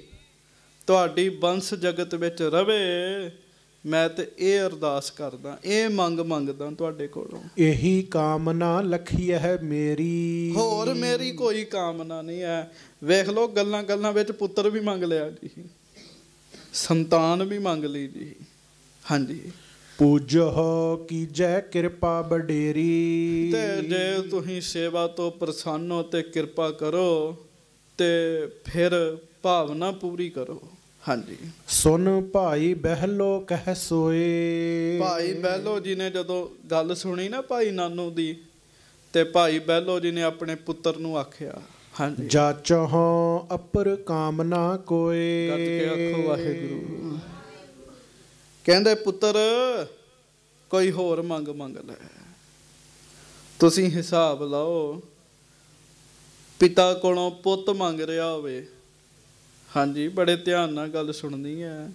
ਤੁਹਾਡੀ ਬੰਸ ਜਗਤ ਵਿੱਚ ਰਵੇ ਮੈਂ ਤੇ ਇਹ ਅਰਦਾਸ ਕਰਦਾ ਇਹ ਮੰਗ ਮੰਗਦਾ ਤੁਹਾਡੇ ਕੋਲੋਂ ਇਹੀ ਕਾਮਨਾ ਲਖੀ ਹੈ ਮੇਰੀ ਹੋਰ ਮੇਰੀ ਕੋਈ ਕਾਮਨਾ ਨਹੀਂ ਹੈ ਵੇਖ ਲਓ ਗੱਲਾਂ ਗੱਲਾਂ ਵਿੱਚ ਪੁੱਤਰ ਵੀ ਮੰਗ ਲਿਆ ਜੀ ਸੰਤਾਨ ਵੀ ਮੰਗ ਲਈ ਜੀ ਹਾਂਜੀ ਹੋ ਕੀ ਜੈ ਕਿਰਪਾ ਬਡੇਰੀ ਤੇ ਜੇ ਤੁਸੀਂ ਸੇਵਾ ਤੋਂ ਪ੍ਰਸੰਨ ਹੋ ਤੇ ਕਿਰਪਾ ਕਰੋ ਤੇ ਫਿਰ ਭਾਵਨਾ ਪੂਰੀ ਕਰੋ ਹਾਂਜੀ ਸੁਨ ਭਾਈ ਬਹਿਲੋ ਕਹਿ ਸੋਏ ਭਾਈ ਬਹਿਲੋ ਜੀ ਨੇ ਜਦੋਂ ਗੱਲ ਸੁਣੀ ਨਾ ਭਾਈ ਨਾਨੂ ਦੀ ਤੇ ਭਾਈ ਬਹਿਲੋ ਜੀ ਨੇ ਆਪਣੇ ਪੁੱਤਰ ਨੂੰ ਆਖਿਆ ਹਾਂਜੀ ਜਾਚਹੁ ਅਪਰ ਕਾਮਨਾ ਕੋਏ ਗੱਤ ਕੇ ਆਖੋ ਵਾਹਿਗੁਰੂ ਕਹਿੰਦੇ ਪੁੱਤਰ ਕੋਈ ਹੋਰ ਮੰਗ ਮੰਗ ਲੈ ਤੁਸੀਂ ਹਿਸਾਬ ਲਾਓ ਪਿਤਾ ਕੋਲੋਂ ਪੁੱਤ ਮੰਗ ਰਿਹਾ ਹੋਵੇ ਹਾਂਜੀ ਬੜੇ ਧਿਆਨ ਨਾਲ ਗੱਲ ਸੁਣਨੀ ਹੈ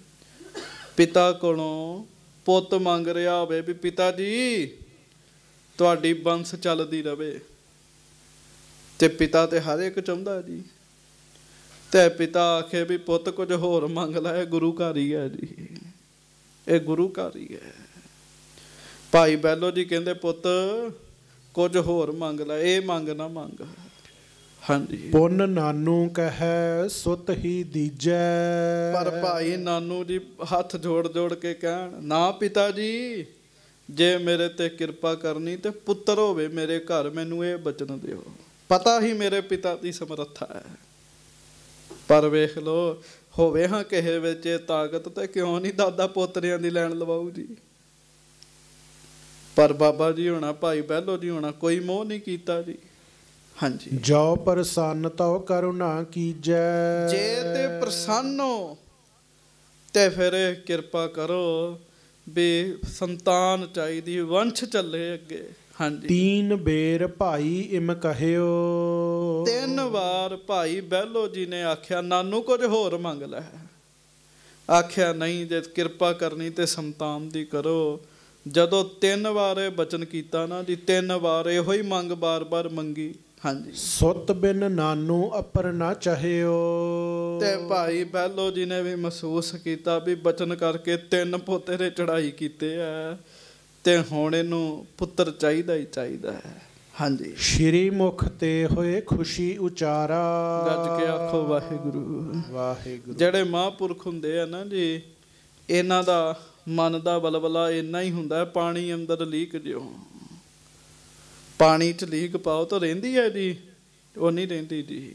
ਪਿਤਾ ਕੋਲੋਂ ਪੁੱਤ ਮੰਗ ਰਿਹਾ ਹੋਵੇ ਵੀ ਪਿਤਾ ਜੀ ਤੁਹਾਡੀ ਬੰਸ ਚੱਲਦੀ ਰਵੇ ਤੇ ਪਿਤਾ ਤੇ ਹਰ ਇੱਕ ਚਾਹੁੰਦਾ ਜੀ ਤੇ ਪਿਤਾ ਆਖੇ ਵੀ ਪੁੱਤ ਕੁਝ ਹੋਰ ਮੰਗ ਲੈ ਗੁਰੂ ਘਰ ਹੀ ਹੈ ਜੀ ਇਹ ਗੁਰੂ ਘਰ ਹੀ ਹੈ ਭਾਈ ਬੈਲੋ ਜੀ ਕਹਿੰਦੇ ਪੁੱਤ ਕੁਝ ਹੋਰ ਮੰਗ ਲੈ ਇਹ ਮੰਗ ਨਾ ਮੰਗ ਹਾਂਜੀ ਪੁੰਨ ਨਾਨੂ ਕਹੈ ਸੁਤ ਹੀ ਦੀਜੈ ਪਰ ਭਾਈ ਨਾਨੂ ਜੀ ਹੱਥ ਜੋੜ ਜੋੜ ਕੇ ਕਹਿਣ ਨਾ ਪਿਤਾ ਜੀ ਜੇ ਮੇਰੇ ਤੇ ਕਿਰਪਾ ਕਰਨੀ ਤੇ ਪੁੱਤਰ ਹੋਵੇ ਮੇਰੇ ਘਰ ਮੈਨੂੰ ਇਹ ਬਚਨ ਦਿਓ ਪਤਾ ਹੀ ਮੇਰੇ ਪਿਤਾ ਦੀ ਸਮਰੱਥਾ ਹੈ ਪਰ ਵੇਖ ਲੋ ਹੋਵੇ ਹਾਂ ਕਿਸੇ ਵਿੱਚ ਤਾਕਤ ਤੇ ਕਿਉਂ ਨਹੀਂ ਦਾਦਾ ਪੋਤਰਿਆਂ ਦੀ ਲੈਣ ਲਵਾਉ ਜੀ ਪਰ ਬਾਬਾ ਜੀ ਹੋਣਾ ਭਾਈ ਬਹਿਲੋ ਜੀ ਹੋਣਾ ਕੋਈ ਮੋਹ ਨਹੀਂ ਕੀਤਾ ਜੀ ਹਾਂਜੀ ਜੋ ਪ੍ਰਸੰਨ ਤਉ ਕਰੁਣਾ ਕੀਜੈ ਜੇ ਤੇ ਪ੍ਰਸੰਨੋ ਤੇ ਫਿਰ ਕਿਰਪਾ ਕਰੋ ਬੇ ਸੰਤਾਨ ਚਾਹੀਦੀ ਵੰਸ਼ ਚੱਲੇ ਅੱਗੇ ਹਾਂਜੀ ਤੀਨ ਬੇਰ ਭਾਈ ਇਮ ਕਹਿਓ ਤਿੰਨ ਵਾਰ ਭਾਈ ਬਹਿਲੋ ਜੀ ਨੇ ਆਖਿਆ ਨਾਨੂ ਕੁਝ ਹੋਰ ਮੰਗ ਲੈ ਆਖਿਆ ਨਹੀਂ ਜੇ ਕਿਰਪਾ ਕਰਨੀ ਤੇ ਸੰਤਾਨ ਦੀ ਕਰੋ ਜਦੋਂ ਤਿੰਨ ਵਾਰ ਇਹ ਬਚਨ ਕੀਤਾ ਨਾ ਜੀ ਤਿੰਨ ਵਾਰ ਇਹੋ ਹੀ ਮੰਗ ਬਾਰ-ਬਾਰ ਮੰਗੀ ਹਾਂਜੀ ਸੁੱਤ ਬਿਨ ਨਾਨੂ ਅਪਰ ਨਾ ਚਾਹਿਓ ਤੇ ਭਾਈ ਬਹਿਲੋ ਜੀ ਨੇ ਵੀ ਮਹਿਸੂਸ ਕੀਤਾ ਵੀ ਬਚਨ ਕਰਕੇ ਤਿੰਨ ਪੋਤੇ ਦੇ ਚੜਾਈ ਕੀਤੇ ਆ ਤੇ ਹੁਣ ਇਹਨੂੰ ਪੁੱਤਰ ਚਾਹੀਦਾ ਹੀ ਚਾਹੀਦਾ ਹੈ ਹਾਂਜੀ ਸ਼੍ਰੀ ਮੁਖ ਤੇ ਹੋਏ ਖੁਸ਼ੀ ਉਚਾਰਾ ਗੱਜ ਕੇ ਆਖੋ ਵਾਹਿਗੁਰੂ ਵਾਹਿਗੁਰੂ ਜਿਹੜੇ ਮਹਾਂਪੁਰਖ ਹੁੰਦੇ ਆ ਨਾ ਜੀ ਇਹਨਾਂ ਦਾ ਮਨ ਦਾ ਬਲਬਲਾ ਇੰਨਾ ਹੀ ਹੁੰਦਾ ਪਾਣੀ ਅੰਦਰ ਲੀਕ ਜਿਉ ਪਾਣੀ 'ਚ ਲੀਕ ਪਾਓ ਤਾਂ ਰਹਿੰਦੀ ਹੈ ਜੀ ਉਹ ਨਹੀਂ ਰਹਿੰਦੀ ਜੀ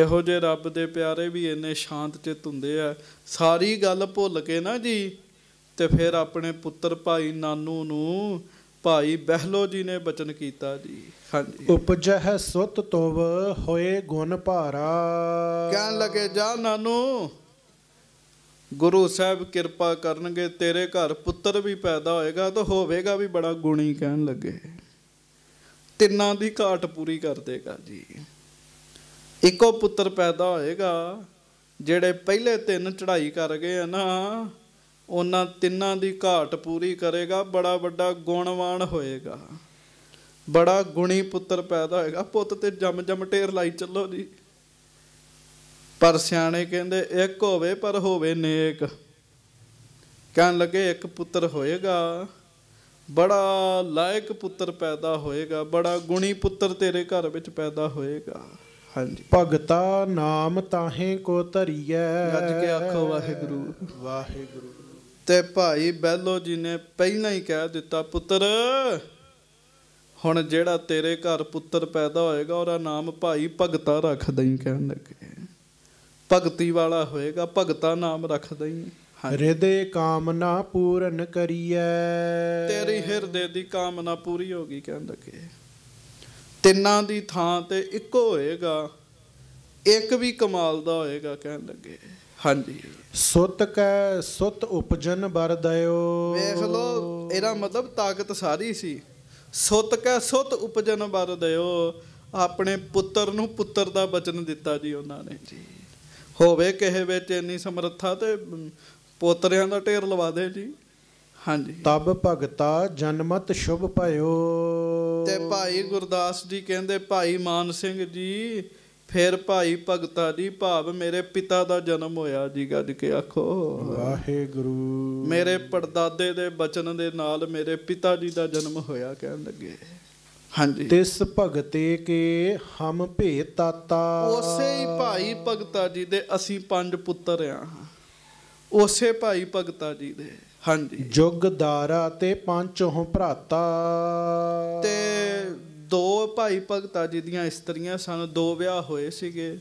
ਇਹੋ ਜੇ ਰੱਬ ਦੇ ਪਿਆਰੇ ਵੀ ਇੰਨੇ ਸ਼ਾਂਤ ਚਿੱਤ ਹੁੰਦੇ ਆ ਸਾਰੀ ਗੱਲ ਭੁੱਲ ਕੇ ਨਾ ਜੀ ਤੇ ਫਿਰ ਆਪਣੇ ਪੁੱਤਰ ਭਾਈ ਨਾਨੂ ਨੂੰ ਭਾਈ ਬਹਿਲੋ ਜੀ ਨੇ ਬਚਨ ਕੀਤਾ ਜੀ ਹਾਂਜੀ ਉਪਜਹ ਸੁਤ ਤਵ ਹੋਏ ਗੁਣ ਭਾਰਾ ਕਹਿਣ ਲਗੇ ਜਾ ਨਾਨੂ ਗੁਰੂ ਸਾਹਿਬ ਕਿਰਪਾ ਕਰਨਗੇ ਤੇਰੇ ਘਰ ਪੁੱਤਰ ਵੀ ਪੈਦਾ ਹੋਏਗਾ ਤਾਂ ਹੋਵੇਗਾ ਵੀ ਬੜਾ ਗੁਣੀ ਕਹਿਣ ਲੱਗੇ ਤਿੰਨਾਂ ਦੀ ਘਾਟ ਪੂਰੀ ਕਰ ਦੇਗਾ ਜੀ ਇੱਕੋ ਪੁੱਤਰ ਪੈਦਾ ਹੋਏਗਾ ਜਿਹੜੇ ਪਹਿਲੇ ਤਿੰਨ ਚੜ੍ਹਾਈ ਕਰ ਗਏ ਆ ਨਾ ਉਹਨਾਂ ਤਿੰਨਾਂ ਦੀ ਘਾਟ ਪੂਰੀ ਕਰੇਗਾ ਬੜਾ ਵੱਡਾ ਗੁਣਵਾਨ ਹੋਏਗਾ ਬੜਾ ਗੁਣੀ ਪੁੱਤਰ ਪੈਦਾ ਹੋਏਗਾ ਪੁੱਤ ਤੇ ਜਮ ਜਮ ਢੇਰ ਲਾਈ ਚੱਲੋ ਜੀ ਪਰ ਸਿਆਣੇ ਕਹਿੰਦੇ ਇੱਕ ਹੋਵੇ ਪਰ ਹੋਵੇ ਨੇਕ ਕਹਿਣ ਲੱਗੇ ਇੱਕ ਪੁੱਤਰ ਹੋਏਗਾ ਬੜਾ ਲਾਇਕ ਪੁੱਤਰ ਪੈਦਾ ਹੋਏਗਾ ਬੜਾ ਗੁਣੀ ਪੁੱਤਰ ਤੇਰੇ ਘਰ ਵਿੱਚ ਪੈਦਾ ਹੋਏਗਾ ਹਾਂਜੀ ਭਗਤਾ ਨਾਮ ਤਾਹੇ ਕੋ ਧਰੀਐ ਗੱਜ ਕੇ ਆਖੋ ਵਾਹਿਗੁਰੂ ਵਾਹਿਗੁਰੂ ਤੇ ਭਾਈ ਬੈਲੋ ਜੀ ਨੇ ਪਹਿਲਾਂ ਹੀ ਕਹਿ ਦਿੱਤਾ ਪੁੱਤਰ ਹੁਣ ਜਿਹੜਾ ਤੇਰੇ ਘਰ ਪੁੱਤਰ ਪੈਦਾ ਹੋਏਗਾ ਉਹਦਾ ਨਾਮ ਭਾਈ ਭਗਤਾ ਰੱਖ ਦਈ ਕਹਿਣ ਲੱਗੇ ਭਗਤੀ ਵਾਲਾ ਹੋਏਗਾ ਭਗਤਾ ਨਾਮ ਰੱਖ ਦਈ ਹਿਰਦੇ ਕਾਮਨਾ ਪੂਰਨ ਕਰੀਐ ਤੇਰੀ ਹਿਰਦੇ ਦੀ ਕਾਮਨਾ ਪੂਰੀ ਹੋ ਗਈ ਕਹਿਣ ਲੱਗੇ ਤਿੰਨਾਂ ਦੀ ਥਾਂ ਤੇ ਇੱਕੋ ਹੋਏਗਾ ਇੱਕ ਵੀ ਕਮਾਲ ਦਾ ਹੋਏਗਾ ਕਹਿਣ ਲੱਗੇ ਹਾਂਜੀ ਸੁੱਤ ਕੈ ਸੁੱਤ ਉਪਜਨ ਦਇਓ ਵੇਖ ਲੋ ਇਹਦਾ ਮਤਲਬ ਤਾਕਤ ਸਾਰੀ ਸੀ ਸੁੱਤ ਕੈ ਸੁੱਤ ਉਪਜਨ ਦਇਓ ਆਪਣੇ ਪੁੱਤਰ ਨੂੰ ਪੁੱਤਰ ਦਾ ਬਚਨ ਦਿੱਤਾ ਜੀ ਉਹਨਾਂ ਨੇ ਜੀ ਹੋਵੇ ਕਿਸੇ ਵਿੱਚ ਇੰਨੀ ਸਮਰੱਥਾ ਤੇ ਪੋਤਰਿਆਂ ਦਾ ਢੇਰ ਲਵਾ ਦੇ ਜੀ ਹਾਂਜੀ ਤਬ ਭਗਤਾ ਜਨਮਤ ਸ਼ੁਭ ਭਇਓ ਤੇ ਭਾਈ ਗੁਰਦਾਸ ਜੀ ਕਹਿੰਦੇ ਭਾਈ ਮਾਨ ਸਿੰਘ ਜੀ ਫਿਰ ਭਾਈ ਭਗਤਾ ਜੀ ਭਾਵ ਮੇਰੇ ਪਿਤਾ ਦਾ ਜਨਮ ਹੋਇਆ ਜੀ ਗੱਜ ਕੇ ਆਖੋ ਵਾਹਿਗੁਰੂ ਮੇਰੇ ਪਰਦਾਦੇ ਦੇ ਬਚਨ ਦੇ ਨਾਲ ਮੇਰੇ ਪਿਤਾ ਜੀ ਦਾ ਜਨਮ ਹੋਇਆ ਕਹਿਣ ਲੱਗੇ ਹਾਂਜੀ ਤਿਸ ਭਗਤੇ ਕੇ ਹਮ ਭੇਤਾਤਾ ਉਸੇ ਹੀ ਭਾਈ ਭਗਤਾ ਜੀ ਦੇ ਅਸੀਂ ਪੰਜ ਪੁੱਤਰ ਆ ਉਸੇ ਭਾਈ ਭਗਤਾ ਜੀ ਦੇ ਹਾਂਜੀ ਜੁਗਦਾਰਾ ਤੇ ਪੰਚੋਂ ਭਰਾਤਾ ਤੇ ਦੋ ਭਾਈ ਭਗਤਾ ਜੀ ਦੀਆਂ ਇਸਤਰੀਆਂ ਸਨ ਦੋ ਵਿਆਹ ਹੋਏ ਸੀਗੇ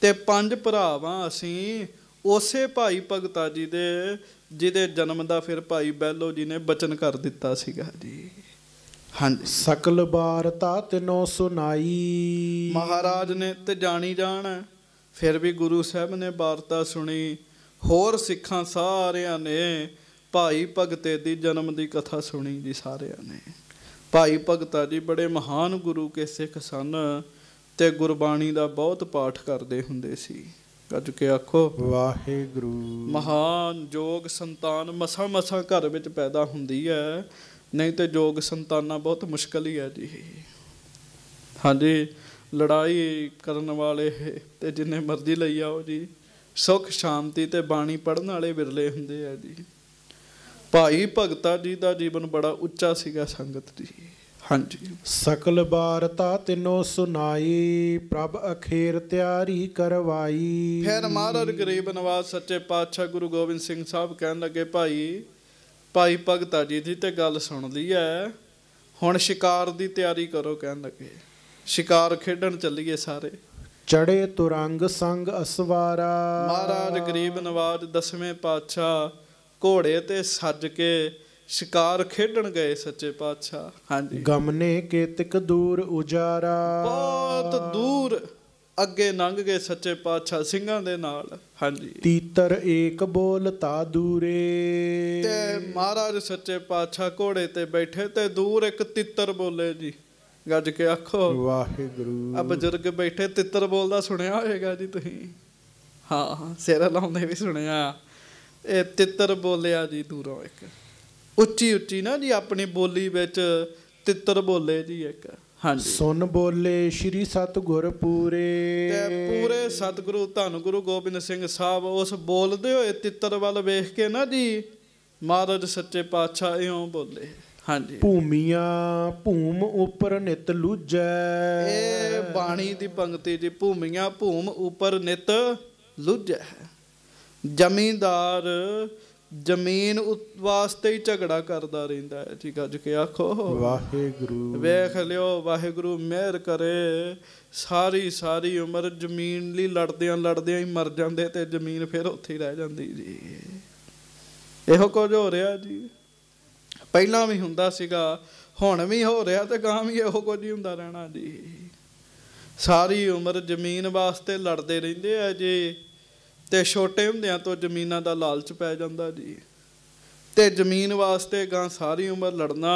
ਤੇ ਪੰਜ ਭਰਾਵਾਂ ਅਸੀਂ ਉਸੇ ਭਾਈ ਭਗਤਾ ਜੀ ਦੇ ਜਿਹਦੇ ਜਨਮ ਦਾ ਫਿਰ ਭਾਈ ਬੈਲੋ ਜੀ ਨੇ ਬਚਨ ਕਰ ਦਿੱਤਾ ਸੀਗਾ ਜੀ ਹਾਂ ਸਕਲ ਬਾਰਤਾ ਤਿਨੋ ਸੁਨਾਈ ਮਹਾਰਾਜ ਨੇ ਤੇ ਜਾਣੀ ਜਾਣ ਫਿਰ ਵੀ ਗੁਰੂ ਸਾਹਿਬ ਨੇ ਬਾਰਤਾ ਸੁਣੀ ਹੋਰ ਸਿੱਖਾਂ ਸਾਰਿਆਂ ਨੇ ਭਾਈ ਭਗਤੇ ਦੀ ਜਨਮ ਦੀ ਕਥਾ ਸੁਣੀ ਜੀ ਸਾਰਿਆਂ ਨੇ ਭਾਈ ਭਗਤਾ ਜੀ ਬੜੇ ਮਹਾਨ ਗੁਰੂ ਕੇ ਸਿੱਖ ਸਨ ਤੇ ਗੁਰਬਾਣੀ ਦਾ ਬਹੁਤ ਪਾਠ ਕਰਦੇ ਹੁੰਦੇ ਸੀ ਕੱਜ ਕੇ ਆਖੋ ਵਾਹਿਗੁਰੂ ਮਹਾਨ ਜੋਗ ਸੰਤਾਨ ਮਸਾ ਮਸਾ ਘਰ ਵਿੱਚ ਪੈਦਾ ਹੁੰਦੀ ਹੈ ਨਹੀਂ ਤੇ ਜੋਗ ਸੰਤਾਨਾਂ ਬਹੁਤ ਮੁਸ਼ਕਲ ਹੀ ਹੈ ਜੀ ਹਾਂਜੀ ਲੜਾਈ ਕਰਨ ਵਾਲੇ ਤੇ ਜਿੰਨੇ ਮਰਜ਼ੀ ਲਈ ਆਓ ਜੀ ਸੁਖ ਸ਼ਾਂਤੀ ਤੇ ਬਾਣੀ ਪੜਨ ਵਾਲੇ ਵਿਰਲੇ ਹੁੰਦੇ ਆ ਜੀ ਭਾਈ ਭਗਤਾ ਜੀ ਦਾ ਜੀਵਨ ਬੜਾ ਉੱਚਾ ਸੀਗਾ ਸੰਗਤ ਜੀ ਹਾਂਜੀ ਸਕਲ ਬਾਰਤਾ ਤਿਨੋ ਸੁਨਾਈ ਪ੍ਰਭ ਅਖੇਰ ਤਿਆਰੀ ਕਰਵਾਈ ਫਿਰ ਮਹਾਰਾਜ ਗਰੀਬ ਨਵਾਜ਼ ਸੱਚੇ ਪਾਤਸ਼ਾਹ ਗੁਰੂ ਗੋਬਿੰਦ ਸਿੰਘ ਸਾਹਿਬ ਕਹਿਣ ਲੱਗੇ ਭਾਈ ਭਾਈ ਭਗਤਾ ਜੀ ਦੀ ਤੇ ਗੱਲ ਸੁਣ ਲਈ ਐ ਹੁਣ ਸ਼ਿਕਾਰ ਦੀ ਤਿਆਰੀ ਕਰੋ ਕਹਿਣ ਲੱਗੇ ਸ਼ਿਕਾਰ ਖੇਡਣ ਚੱਲੀਏ ਸਾਰੇ ਚੜੇ ਤੁਰੰਗ ਸੰਗ ਅਸਵਾਰਾ ਮਹਾਰਾਜ ਗਰੀਬ ਨਵਾਜ਼ ਦਸਵੇਂ ਪਾਤਸ਼ਾਹ ਘੋੜੇ ਤੇ ਸੱਜ ਕੇ ਸ਼ਿਕਾਰ ਖੇਡਣ ਗਏ ਸੱਚੇ ਪਾਤਸ਼ਾਹ ਹਾਂਜੀ ਗਮ ਨੇ ਕੇਤਕ ਦੂਰ ਉਜਾਰਾ ਬਹੁਤ ਦੂਰ ਅੱਗੇ ਲੰਘ ਗਏ ਸੱਚੇ ਪਾਤਸ਼ਾਹ ਸਿੰਘਾਂ ਦੇ ਨਾਲ ਹਾਂਜੀ ਤੀਤਰ ਏਕ ਬੋਲ ਤਾ ਦੂਰੇ ਤੇ ਮਹਾਰਾਜ ਸੱਚੇ ਪਾਤਸ਼ਾਹ ਘੋੜੇ ਤੇ ਬੈਠੇ ਤੇ ਦੂਰ ਇੱਕ ਤੀਤਰ ਬੋਲੇ ਜੀ ਗੱਜ ਕੇ ਆਖੋ ਵਾਹਿਗੁਰੂ ਆ ਬਜ਼ੁਰਗ ਬੈਠੇ ਤਿੱਤਰ ਬੋਲਦਾ ਸੁਣਿਆ ਹੋਵੇਗਾ ਜੀ ਤੁਸੀਂ ਹਾਂ ਸਿਰ ਲਾਉਂਦੇ ਵੀ ਸੁਣਿਆ ਇਹ ਤਿੱਤਰ ਬੋਲਿਆ ਜੀ ਦੂਰੋਂ ਇੱਕ ਉੱਚੀ ਉੱਚੀ ਨਾ ਜੀ ਆਪਣੀ ਬੋਲੀ ਵਿੱਚ ਤਿੱਤਰ ਬੋਲੇ ਜੀ ਇੱਕ ਹਾਂਜੀ ਸੁਣ ਬੋਲੇ ਸ਼੍ਰੀ ਸਤਗੁਰ ਪੂਰੇ ਤੇ ਪੂਰੇ ਸਤਗੁਰੂ ਧੰਨ ਗੁਰੂ ਗੋਬਿੰਦ ਸਿੰਘ ਸਾਹਿਬ ਉਸ ਬੋਲਦੇ ਹੋਏ ਤਿੱਤਰ ਵੱਲ ਵੇਖ ਕੇ ਨਾ ਜੀ ਮਹਾਰਾਜ ਸੱਚੇ ਪਾਤਸ਼ਾਹ ਇਉਂ ਬੋਲੇ ਹਾਂਜੀ ਭੂਮੀਆਂ ਭੂਮ ਉੱਪਰ ਨਿਤ ਲੁਜੈ ਇਹ ਬਾਣੀ ਦੀ ਪੰਕਤੀ ਜੀ ਭੂਮੀਆਂ ਭੂਮ ਉੱਪਰ ਨਿਤ ਲੁਜੈ ਜ਼ਮੀਂਦਾਰ ਜ਼ਮੀਨ ਵਾਸਤੇ ਹੀ ਝਗੜਾ ਕਰਦਾ ਰਹਿੰਦਾ ਹੈ ਠੀਕ ਆ ਜਿਕੇ ਆਖੋ ਵਾਹਿਗੁਰੂ ਵੇਖ ਲਿਓ ਵਾਹਿਗੁਰੂ ਮਿਹਰ ਕਰੇ ਸਾਰੀ ਸਾਰੀ ਉਮਰ ਜ਼ਮੀਨ ਲਈ ਲੜਦਿਆਂ ਲੜਦਿਆਂ ਹੀ ਮਰ ਜਾਂਦੇ ਤੇ ਜ਼ਮੀਨ ਫਿਰ ਉੱਥੇ ਹੀ ਰਹਿ ਜਾਂਦੀ ਜੀ ਇਹੋ ਕੁਝ ਹੋ ਰਿਹਾ ਜੀ ਪਹਿਲਾਂ ਵੀ ਹੁੰਦਾ ਸੀਗਾ ਹੁਣ ਵੀ ਹੋ ਰਿਹਾ ਤੇ ਗਾਂ ਵੀ ਇਹੋ ਕੁਝ ਹੀ ਹੁੰਦਾ ਰਹਿਣਾ ਜੀ ਸਾਰੀ ਉਮਰ ਜ਼ਮੀਨ ਵਾਸਤੇ ਲੜਦੇ ਰਹਿੰਦੇ ਆ ਜੀ ਤੇ ਛੋਟੇ ਹੁੰਦਿਆਂ ਤੋਂ ਜ਼ਮੀਨਾਂ ਦਾ ਲਾਲਚ ਪੈ ਜਾਂਦਾ ਜੀ ਤੇ ਜ਼ਮੀਨ ਵਾਸਤੇ ਗਾਂ ਸਾਰੀ ਉਮਰ ਲੜਨਾ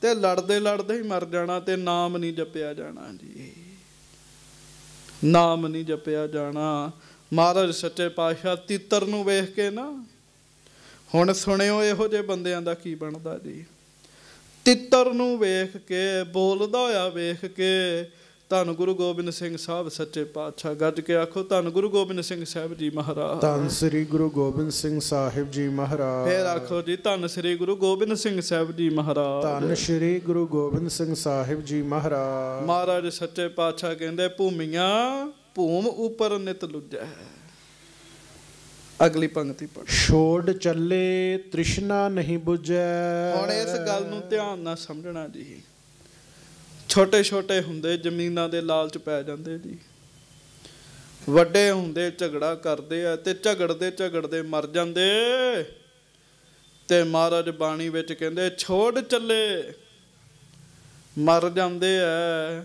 ਤੇ ਲੜਦੇ ਲੜਦੇ ਹੀ ਮਰ ਜਾਣਾ ਤੇ ਨਾਮ ਨਹੀਂ ਜਪਿਆ ਜਾਣਾ ਜੀ ਨਾਮ ਨਹੀਂ ਜਪਿਆ ਜਾਣਾ ਮਹਾਰਾਜ ਸੱਚੇ ਪਾਤਸ਼ਾਹ ਤਿੱਤਰ ਨੂੰ ਵੇਖ ਕੇ ਨਾ ਹੁਣ ਸੁਣਿਓ ਇਹੋ ਜੇ ਬੰਦਿਆਂ ਦਾ ਕੀ ਬਣਦਾ ਜੀ ਤਿੱਤਰ ਨੂੰ ਵੇਖ ਕੇ ਬੋਲਦਾ ਹੋਇਆ ਵੇਖ ਕੇ ਧੰਨ ਗੁਰੂ ਗੋਬਿੰਦ ਸਿੰਘ ਸਾਹਿਬ ਸੱਚੇ ਪਾਤਸ਼ਾਹ ਗੱਜ ਕੇ ਆਖੋ ਧੰਨ ਗੁਰੂ ਗੋਬਿੰਦ ਸਿੰਘ ਸਾਹਿਬ ਜੀ ਮਹਾਰਾਜ ਧੰਨ ਸ੍ਰੀ ਗੁਰੂ ਗੋਬਿੰਦ ਸਿੰਘ ਸਾਹਿਬ ਜੀ ਮਹਾਰਾਜ ਫੇਰ ਆਖੋ ਜੀ ਧੰਨ ਸ੍ਰੀ ਗੁਰੂ ਗੋਬਿੰਦ ਸਿੰਘ ਸਾਹਿਬ ਜੀ ਮਹਾਰਾਜ ਧੰਨ ਸ੍ਰੀ ਗੁਰੂ ਗੋਬਿੰਦ ਸਿੰਘ ਸਾਹਿਬ ਜੀ ਮਹਾਰਾਜ ਮਹਾਰਾਜ ਸੱਚੇ ਪਾਤਸ਼ਾਹ ਕਹਿੰਦੇ ਭੂਮੀਆਂ ਭੂਮ ਉਪਰ ਨਿਤ ਲੁਜੈ ਅਗਲੀ ਪੰਕਤੀ ਪੜ ਛੋੜ ਚੱਲੇ ਤ੍ਰਿਸ਼ਨਾ ਨਹੀਂ ਬੁਝੈ ਹੁਣ ਇਸ ਗੱਲ ਨੂੰ ਧਿਆਨ ਨਾਲ ਸਮਝਣਾ ਜੀ ਛੋਟੇ ਛੋਟੇ ਹੁੰਦੇ ਜ਼ਮੀਨਾਂ ਦੇ ਲਾਲਚ ਪੈ ਜਾਂਦੇ ਜੀ ਵੱਡੇ ਹੁੰਦੇ ਝਗੜਾ ਕਰਦੇ ਆ ਤੇ ਝਗੜਦੇ ਝਗੜਦੇ ਮਰ ਜਾਂਦੇ ਤੇ ਮਹਾਰਾਜ ਬਾਣੀ ਵਿੱਚ ਕਹਿੰਦੇ ਛੋੜ ਚੱਲੇ ਮਰ ਜਾਂਦੇ ਐ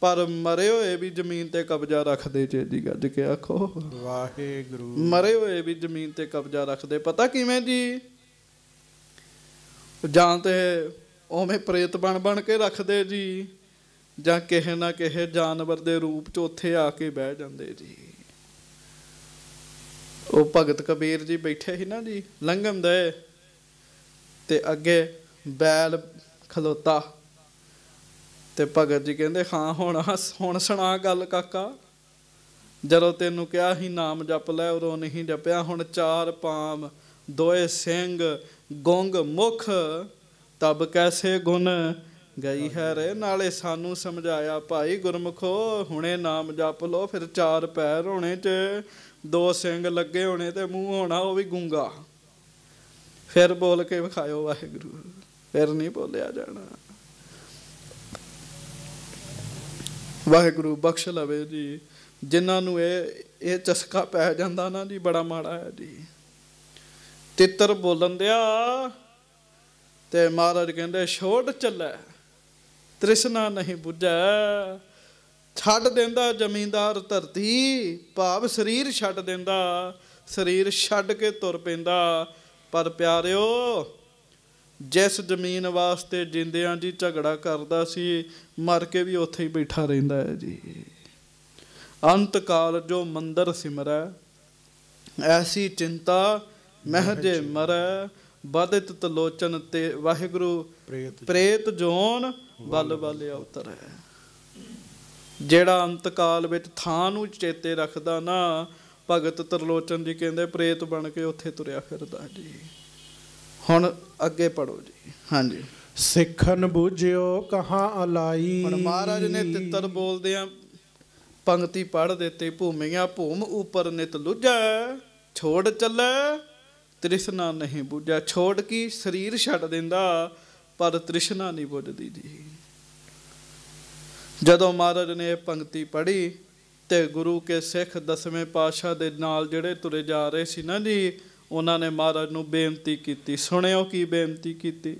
ਪਰ ਮਰੇ ਹੋਏ ਵੀ ਜ਼ਮੀਨ ਤੇ ਕਬਜ਼ਾ ਰੱਖਦੇ ਜੇ ਜੀ ਗੱਜ ਕੇ ਆਖੋ ਵਾਹਿਗੁਰੂ ਮਰੇ ਹੋਏ ਵੀ ਜ਼ਮੀਨ ਤੇ ਕਬਜ਼ਾ ਰੱਖਦੇ ਪਤਾ ਕਿਵੇਂ ਜੀ ਜਾਂ ਤੇ ਉਵੇਂ ਪ੍ਰੇਤ ਬਣ ਬਣ ਕੇ ਰੱਖਦੇ ਜੀ ਜਾਂ ਕਿਸੇ ਨਾ ਕਿਸੇ ਜਾਨਵਰ ਦੇ ਰੂਪ 'ਚ ਉੱਥੇ ਆ ਕੇ ਬਹਿ ਜਾਂਦੇ ਜੀ ਉਹ ਭਗਤ ਕਬੀਰ ਜੀ ਬੈਠੇ ਸੀ ਨਾ ਜੀ ਲੰਘਣ ਦੇ ਤੇ ਅੱਗੇ ਬੈਲ ਖਲੋਤਾ ਤੇ ਭਗਤ ਜੀ ਕਹਿੰਦੇ ਹਾਂ ਹੁਣ ਹੁਣ ਸੁਣਾ ਗੱਲ ਕਾਕਾ ਜਦੋਂ ਤੈਨੂੰ ਕਿਹਾ ਸੀ ਨਾਮ ਜਪ ਲੈ ਉਦੋਂ ਨਹੀਂ ਜਪਿਆ ਹੁਣ ਚਾਰ ਪਾਮ ਦੋਏ ਸਿੰਘ ਗੁੰਗ ਮੁਖ ਤਬ ਕੈਸੇ ਗੁਣ ਗਈ ਹੈ ਰੇ ਨਾਲੇ ਸਾਨੂੰ ਸਮਝਾਇਆ ਭਾਈ ਗੁਰਮਖੋ ਹੁਣੇ ਨਾਮ ਜਪ ਲੋ ਫਿਰ ਚਾਰ ਪੈਰ ਹੋਣੇ ਚ ਦੋ ਸਿੰਘ ਲੱਗੇ ਹੋਣੇ ਤੇ ਮੂੰਹ ਹੋਣਾ ਉਹ ਵੀ ਗੁੰਗਾ ਫਿਰ ਬੋਲ ਕੇ ਵਿਖਾਇਓ ਵਾਹਿਗੁਰੂ ਫਿਰ ਨਹੀਂ ਬੋਲਿਆ ਜਾਣਾ ਵਾਹਿਗੁਰੂ ਬਖਸ਼ ਲਵੇ ਜੀ ਜਿਨ੍ਹਾਂ ਨੂੰ ਇਹ ਇਹ ਚਸਕਾ ਪੈ ਜਾਂਦਾ ਨਾ ਜੀ ਬੜਾ ਮਾੜਾ ਹੈ ਜੀ ਤਿੱਤਰ ਬੋਲਣ ਦਿਆ ਤੇ ਮਹਾਰਾਜ ਕਹਿੰਦੇ ਛੋੜ ਚੱਲੇ ਤ੍ਰਿਸ਼ਨਾ ਨਹੀਂ 부ਝੈ ਛੱਡ ਦਿੰਦਾ ਜ਼ਮੀਂਦਾਰ ਧਰਤੀ ਭਾਵ ਸਰੀਰ ਛੱਡ ਦਿੰਦਾ ਸਰੀਰ ਛੱਡ ਕੇ ਤੁਰ ਪੈਂਦਾ ਪਰ ਪਿਆਰਿਓ ਜਿਸ ਜ਼ਮੀਨ ਵਾਸਤੇ ਜਿੰਦਿਆਂ ਜੀ ਝਗੜਾ ਕਰਦਾ ਸੀ ਮਰ ਕੇ ਵੀ ਉੱਥੇ ਹੀ ਬੈਠਾ ਰਹਿੰਦਾ ਹੈ ਜੀ ਅੰਤ ਕਾਲ ਜੋ ਮੰਦਰ ਸਿਮਰੈ ਐਸੀ ਚਿੰਤਾ ਮਹਿਜੇ ਮਰੈ ਬਾਧਿਤ ਤਲੋਚਨ ਤੇ ਵਾਹਿਗੁਰੂ ਪ੍ਰੇਤ ਜੋਨ ਬਲ ਬਲ ਉਤਰੈ ਜਿਹੜਾ ਅੰਤਕਾਲ ਵਿੱਚ ਥਾਂ ਨੂੰ ਚੇਤੇ ਰੱਖਦਾ ਨਾ ਭਗਤ ਤਰਲੋਚਨ ਜੀ ਕਹਿੰਦੇ ਪ੍ਰੇਤ ਬਣ ਕੇ ਉੱਥੇ ਤੁਰਿਆ ਫਿਰਦਾ ਜੀ ਹੁਣ ਅੱਗੇ ਪੜੋ ਜੀ ਹਾਂਜੀ ਸਿੱਖਨ ਬੁਝਿਓ ਕਹਾ ਅਲਾਈ ਹੁਣ ਮਹਾਰਾਜ ਨੇ ਤਿੱਤਰ ਬੋਲਦੇ ਆ ਪੰਕਤੀ ਪੜ ਦਿੱਤੀ ਭੂਮੀਆਂ ਭੂਮ ਉਪਰ ਨਿਤ ਲੁਜੈ ਛੋੜ ਚੱਲੇ ਤ੍ਰਿਸ਼ਨਾ ਨਹੀਂ ਬੁੱਝਾ ਛੋੜ ਕੀ ਸਰੀਰ ਛੱਡ ਦਿੰਦਾ ਪਰ ਤ੍ਰਿਸ਼ਨਾ ਨਹੀਂ ਬੁੱਝਦੀ ਜੀ ਜਦੋਂ ਮਹਾਰਾਜ ਨੇ ਇਹ ਪੰਕਤੀ ਪੜ੍ਹੀ ਤੇ ਗੁਰੂ ਕੇ ਸਿੱਖ ਦਸਵੇਂ ਪਾਤਸ਼ਾਹ ਦੇ ਨਾਲ ਜਿਹੜੇ ਤੁਰੇ ਜਾ ਰਹੇ ਸੀ ਨਾ ਜੀ ਉਹਨਾਂ ਨੇ ਮਹਾਰਾਜ ਨੂੰ ਬੇਨਤੀ ਕੀਤੀ ਸੁਣਿਓ ਕੀ ਬੇਨਤੀ ਕੀਤੀ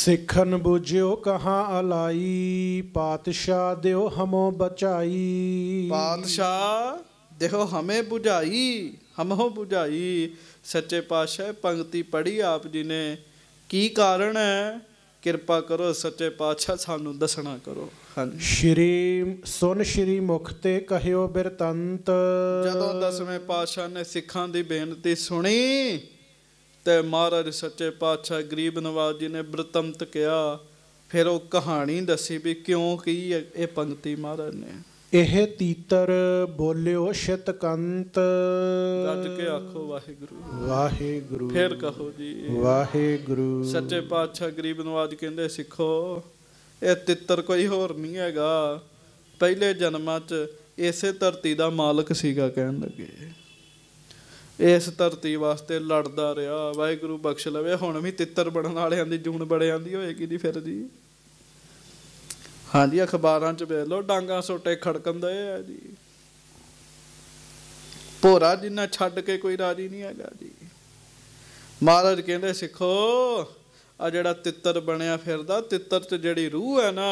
ਸਿੱਖਨ ਬੁਝਿਓ ਕਹਾ ਅਲਾਈ ਪਾਤਸ਼ਾਹ ਦਿਓ ਹਮੋ ਬਚਾਈ ਪਾਤਸ਼ਾਹ ਦੇਖੋ ਹਮੇ ਬੁਝਾਈ ਹਮੋ ਬੁਝਾਈ ਸੱਚੇ ਪਾਤਸ਼ਾਹ ਪੰਕਤੀ ਪੜੀ ਆਪ ਜੀ ਨੇ ਕੀ ਕਾਰਨ ਹੈ ਕਿਰਪਾ ਕਰੋ ਸੱਚੇ ਪਾਤਸ਼ਾਹ ਸਾਨੂੰ ਦੱਸਣਾ ਕਰੋ ਹਾਂਜੀ ਸ਼੍ਰੀ ਸੁਨ ਸ਼੍ਰੀ ਮੁਖ ਤੇ ਕਹਿਓ ਬਿਰਤੰਤ ਜਦੋਂ ਦਸਵੇਂ ਪਾਤਸ਼ਾਹ ਨੇ ਸਿੱਖਾਂ ਦੀ ਬੇਨਤੀ ਸੁਣੀ ਤੇ ਮਹਾਰਾਜ ਸੱਚੇ ਪਾਤਸ਼ਾਹ ਗਰੀਬ ਨਵਾਜ਼ ਜੀ ਨੇ ਬਿਰਤੰਤ ਕਿਹਾ ਫਿਰ ਉਹ ਕਹਾਣੀ ਦੱਸੀ ਵੀ ਕਿਉਂ ਕੀ ਇਹ ਪੰਕਤੀ ਮਹਾਰਾਜ ਨੇ ਇਹ ਤੀਤਰ ਬੋਲਿਓ ਸ਼ਤਕੰਤ ਗੱਜ ਕੇ ਆਖੋ ਵਾਹਿਗੁਰੂ ਵਾਹਿਗੁਰੂ ਫੇਰ ਕਹੋ ਜੀ ਵਾਹਿਗੁਰੂ ਸੱਚੇ ਪਾਤਸ਼ਾਹ ਗਰੀਬ ਨਵਾਜ ਕਹਿੰਦੇ ਸਿੱਖੋ ਇਹ ਤਿੱਤਰ ਕੋਈ ਹੋਰ ਨਹੀਂ ਹੈਗਾ ਪਹਿਲੇ ਜਨਮਾਂ 'ਚ ਇਸੇ ਧਰਤੀ ਦਾ ਮਾਲਕ ਸੀਗਾ ਕਹਿਣ ਲੱਗੇ ਇਸ ਧਰਤੀ ਵਾਸਤੇ ਲੜਦਾ ਰਿਹਾ ਵਾਹਿਗੁਰੂ ਬਖਸ਼ ਲਵੇ ਹੁਣ ਵੀ ਤਿੱਤਰ ਬਣਨ ਵਾਲਿਆਂ ਦੀ ਜੂਨ ਬੜਿਆਂ ਦੀ ਹੋਏਗੀ ਦੀ ਫਿਰ ਜੀ ਹਾਂਜੀ ਅਖਬਾਰਾਂ 'ਚ ਵੇਖ ਲੋ ਡਾਂਗਾ ਸੋਟੇ ਖੜਕੰਦੇ ਆ ਜੀ ਭੋਰਾ ਜਿੰਨਾ ਛੱਡ ਕੇ ਕੋਈ ਰਾਜੀ ਨਹੀਂ ਹੈਗਾ ਜੀ ਮਹਾਰਾਜ ਕਹਿੰਦੇ ਸਿੱਖੋ ਆ ਜਿਹੜਾ ਤਿੱਤਰ ਬਣਿਆ ਫਿਰਦਾ ਤਿੱਤਰ 'ਚ ਜਿਹੜੀ ਰੂਹ ਹੈ ਨਾ